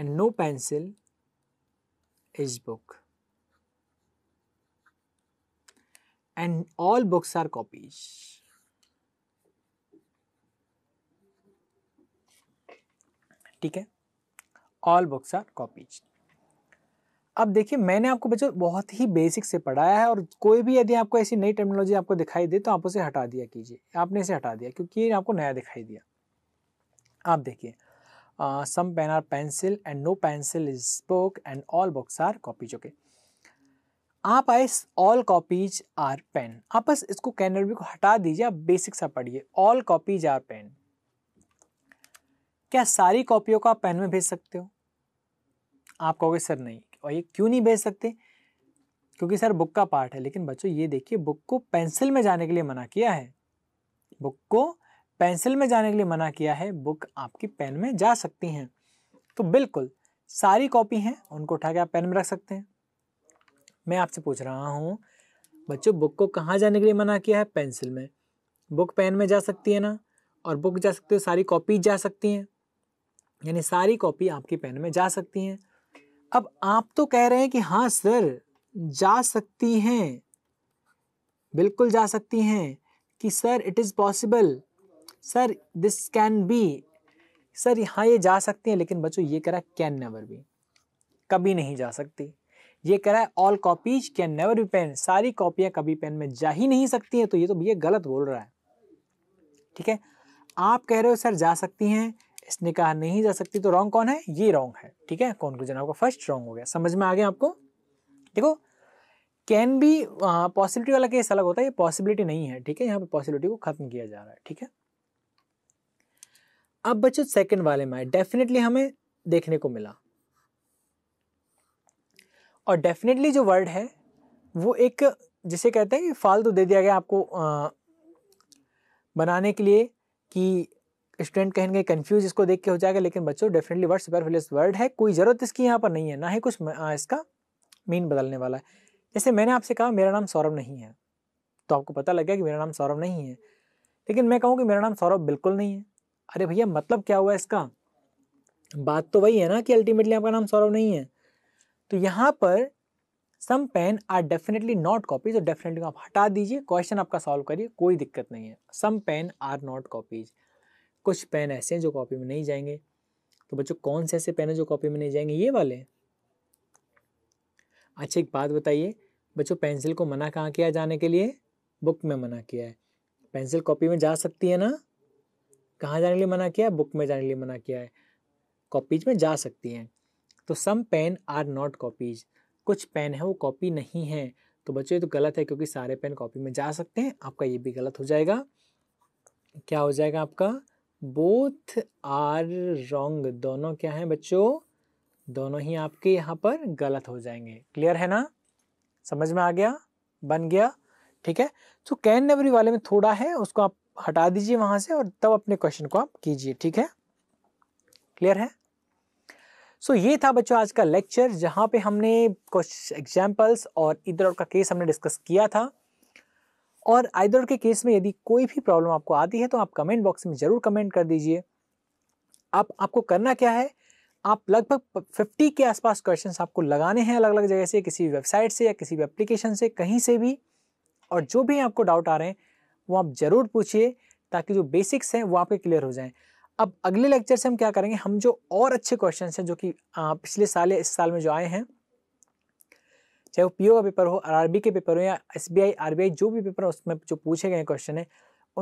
Speaker 1: and no pencil is book and all books are copies ठीक है ऑल बुक्स आर कॉपीज अब देखिए मैंने आपको बच्चों बहुत ही बेसिक से पढ़ाया है और कोई भी यदि आपको ऐसी नई टेक्नोलॉजी आपको दिखाई दे तो आप उसे हटा दिया कीजिए आपने इसे हटा दिया क्योंकि ये आपको नया दिखाई दिया आप देखिए some pen are pencil and no pencil is book and all books are copies okay आप आए ऑल कॉपीज आर पेन आप बस इसको कैनरबी को हटा दीजिए आप बेसिक सा पढ़िए ऑल कॉपीज आर पेन क्या सारी कॉपियों को आप पेन में भेज सकते हो आप कहोगे सर नहीं और ये क्यों नहीं भेज सकते क्योंकि सर बुक का पार्ट है लेकिन बच्चों ये देखिए बुक को पेंसिल में जाने के लिए मना किया है बुक को पेंसिल में जाने के लिए मना किया है बुक आपकी पेन में जा सकती हैं तो बिल्कुल सारी कॉपी हैं उनको उठा के आप पेन में रख सकते हैं मैं आपसे पूछ रहा हूँ बच्चों बुक को कहाँ जाने के लिए मना किया है पेंसिल में बुक पेन में जा सकती है ना और बुक जा सकती है सारी कॉपी जा सकती हैं यानी सारी कॉपी आपके पेन में जा सकती हैं अब आप तो कह रहे हैं कि हाँ सर जा सकती हैं बिल्कुल जा सकती हैं कि sir it is possible sir this can be sir हाँ ये जा सकती हैं लेकिन बच्चों ये करा कैन नेवर बी कभी नहीं जा सकती ये करा all copies can never be pen सारी कॉपियाँ कभी पेन में जा ही नहीं सकती हैं तो ये तो भैया गलत बोल रहा है ठीक है आप कह रहे हो सर जा सकती हैं इसने कहा नहीं जा सकती तो रॉन्ग कौन है ये रॉन्ग है ठीक है कॉन्क्लूजन आपका फर्स्ट रॉन्ग हो गया समझ में आ गया आपको देखो कैन बी पॉसिबिलिटी वाला केस अलग होता है ये पॉसिबिलिटी नहीं है ठीक है यहाँ पे पॉसिबिलिटी को खत्म किया जा रहा है ठीक है अब बच्चों सेकंड वाले में डेफिनेटली हमें देखने को मिला और डेफिनेटली जो वर्ड है वो एक जिसे कहते हैं कि फालतू दे दिया गया आपको आ, बनाने के लिए कि स्टूडेंट कहेंगे कंफ्यूज इसको देख के हो जाएगा लेकिन बच्चों डेफिनेटली वर्ड सुपरफ्लुअस वर्ड है कोई ज़रूरत इसकी यहाँ पर नहीं है ना ही कुछ इसका मीन बदलने वाला है जैसे मैंने आपसे कहा मेरा नाम सौरभ नहीं है तो आपको पता लग गया कि मेरा नाम सौरभ नहीं है लेकिन मैं कहूँ कि मेरा नाम सौरभ बिल्कुल नहीं है अरे भैया मतलब क्या हुआ इसका बात तो वही है ना कि अल्टीमेटली आपका नाम सौरभ नहीं है तो यहाँ पर some pen are definitely not copies और डेफिनेटली आप हटा दीजिए क्वेश्चन आपका सॉल्व करिए कोई दिक्कत नहीं है some pen are not copies कुछ पेन ऐसे हैं जो कॉपी में नहीं जाएंगे तो बच्चों कौन से ऐसे पेन हैं जो कॉपी में नहीं जाएंगे ये वाले अच्छा एक बात बताइए बच्चों पेंसिल को मना कहाँ किया जाने के लिए बुक में मना किया है पेंसिल कॉपी में जा सकती है ना कहाँ जाने के लिए मना किया है बुक में जाने के लिए मना किया है कॉपीज में जा सकती हैं तो some pen are not copies कुछ पेन है वो कॉपी नहीं है तो बच्चों ये तो गलत है क्योंकि सारे पेन कॉपी में जा सकते हैं आपका ये भी गलत हो जाएगा क्या हो जाएगा आपका बोथ आर रॉन्ग दोनों क्या हैं बच्चों दोनों ही आपके यहाँ पर गलत हो जाएंगे क्लियर है ना समझ में आ गया बन गया ठीक है तो कैन नेवरी वाले में थोड़ा है उसको आप हटा दीजिए वहां से और तब अपने क्वेश्चन को आप कीजिए ठीक है क्लियर है सो so, ये था बच्चों आज का लेक्चर जहाँ पे हमने कुछ एग्जाम्पल्स और इधर और का केस हमने डिस्कस किया था और आइदर के केस में यदि कोई भी प्रॉब्लम आपको आती है तो आप कमेंट बॉक्स में ज़रूर कमेंट कर दीजिए आप आपको करना क्या है आप लगभग 50 के आसपास क्वेश्चंस आपको लगाने हैं अलग अलग जगह से किसी वेबसाइट से या किसी भी एप्लीकेशन से कहीं से भी और जो भी आपको डाउट आ रहे हैं वो आप ज़रूर पूछिए ताकि जो बेसिक्स हैं वो आपके क्लियर हो जाएं अब अगले लेक्चर से हम क्या करेंगे हम जो और अच्छे क्वेश्चन हैं जो कि पिछले साल या इस साल में जो आए हैं चाहे वो पीओ का पेपर हो आर के पेपर हो या एस बी जो भी पेपर हो उसमें जो पूछे गए क्वेश्चन है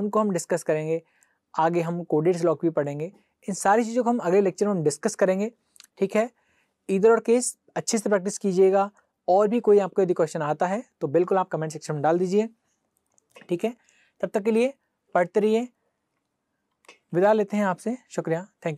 Speaker 1: उनको हम डिस्कस करेंगे आगे हम कोडेट्स लॉक भी पढ़ेंगे इन सारी चीज़ों को हम अगले लेक्चर में हम डिस्कस करेंगे ठीक है इधर और केस अच्छे से प्रैक्टिस कीजिएगा और भी कोई आपको यदि क्वेश्चन आता है तो बिल्कुल आप कमेंट सेक्शन में डाल दीजिए ठीक है तब तक के लिए पढ़ते रहिए विदा लेते हैं आपसे शुक्रिया थैंक यू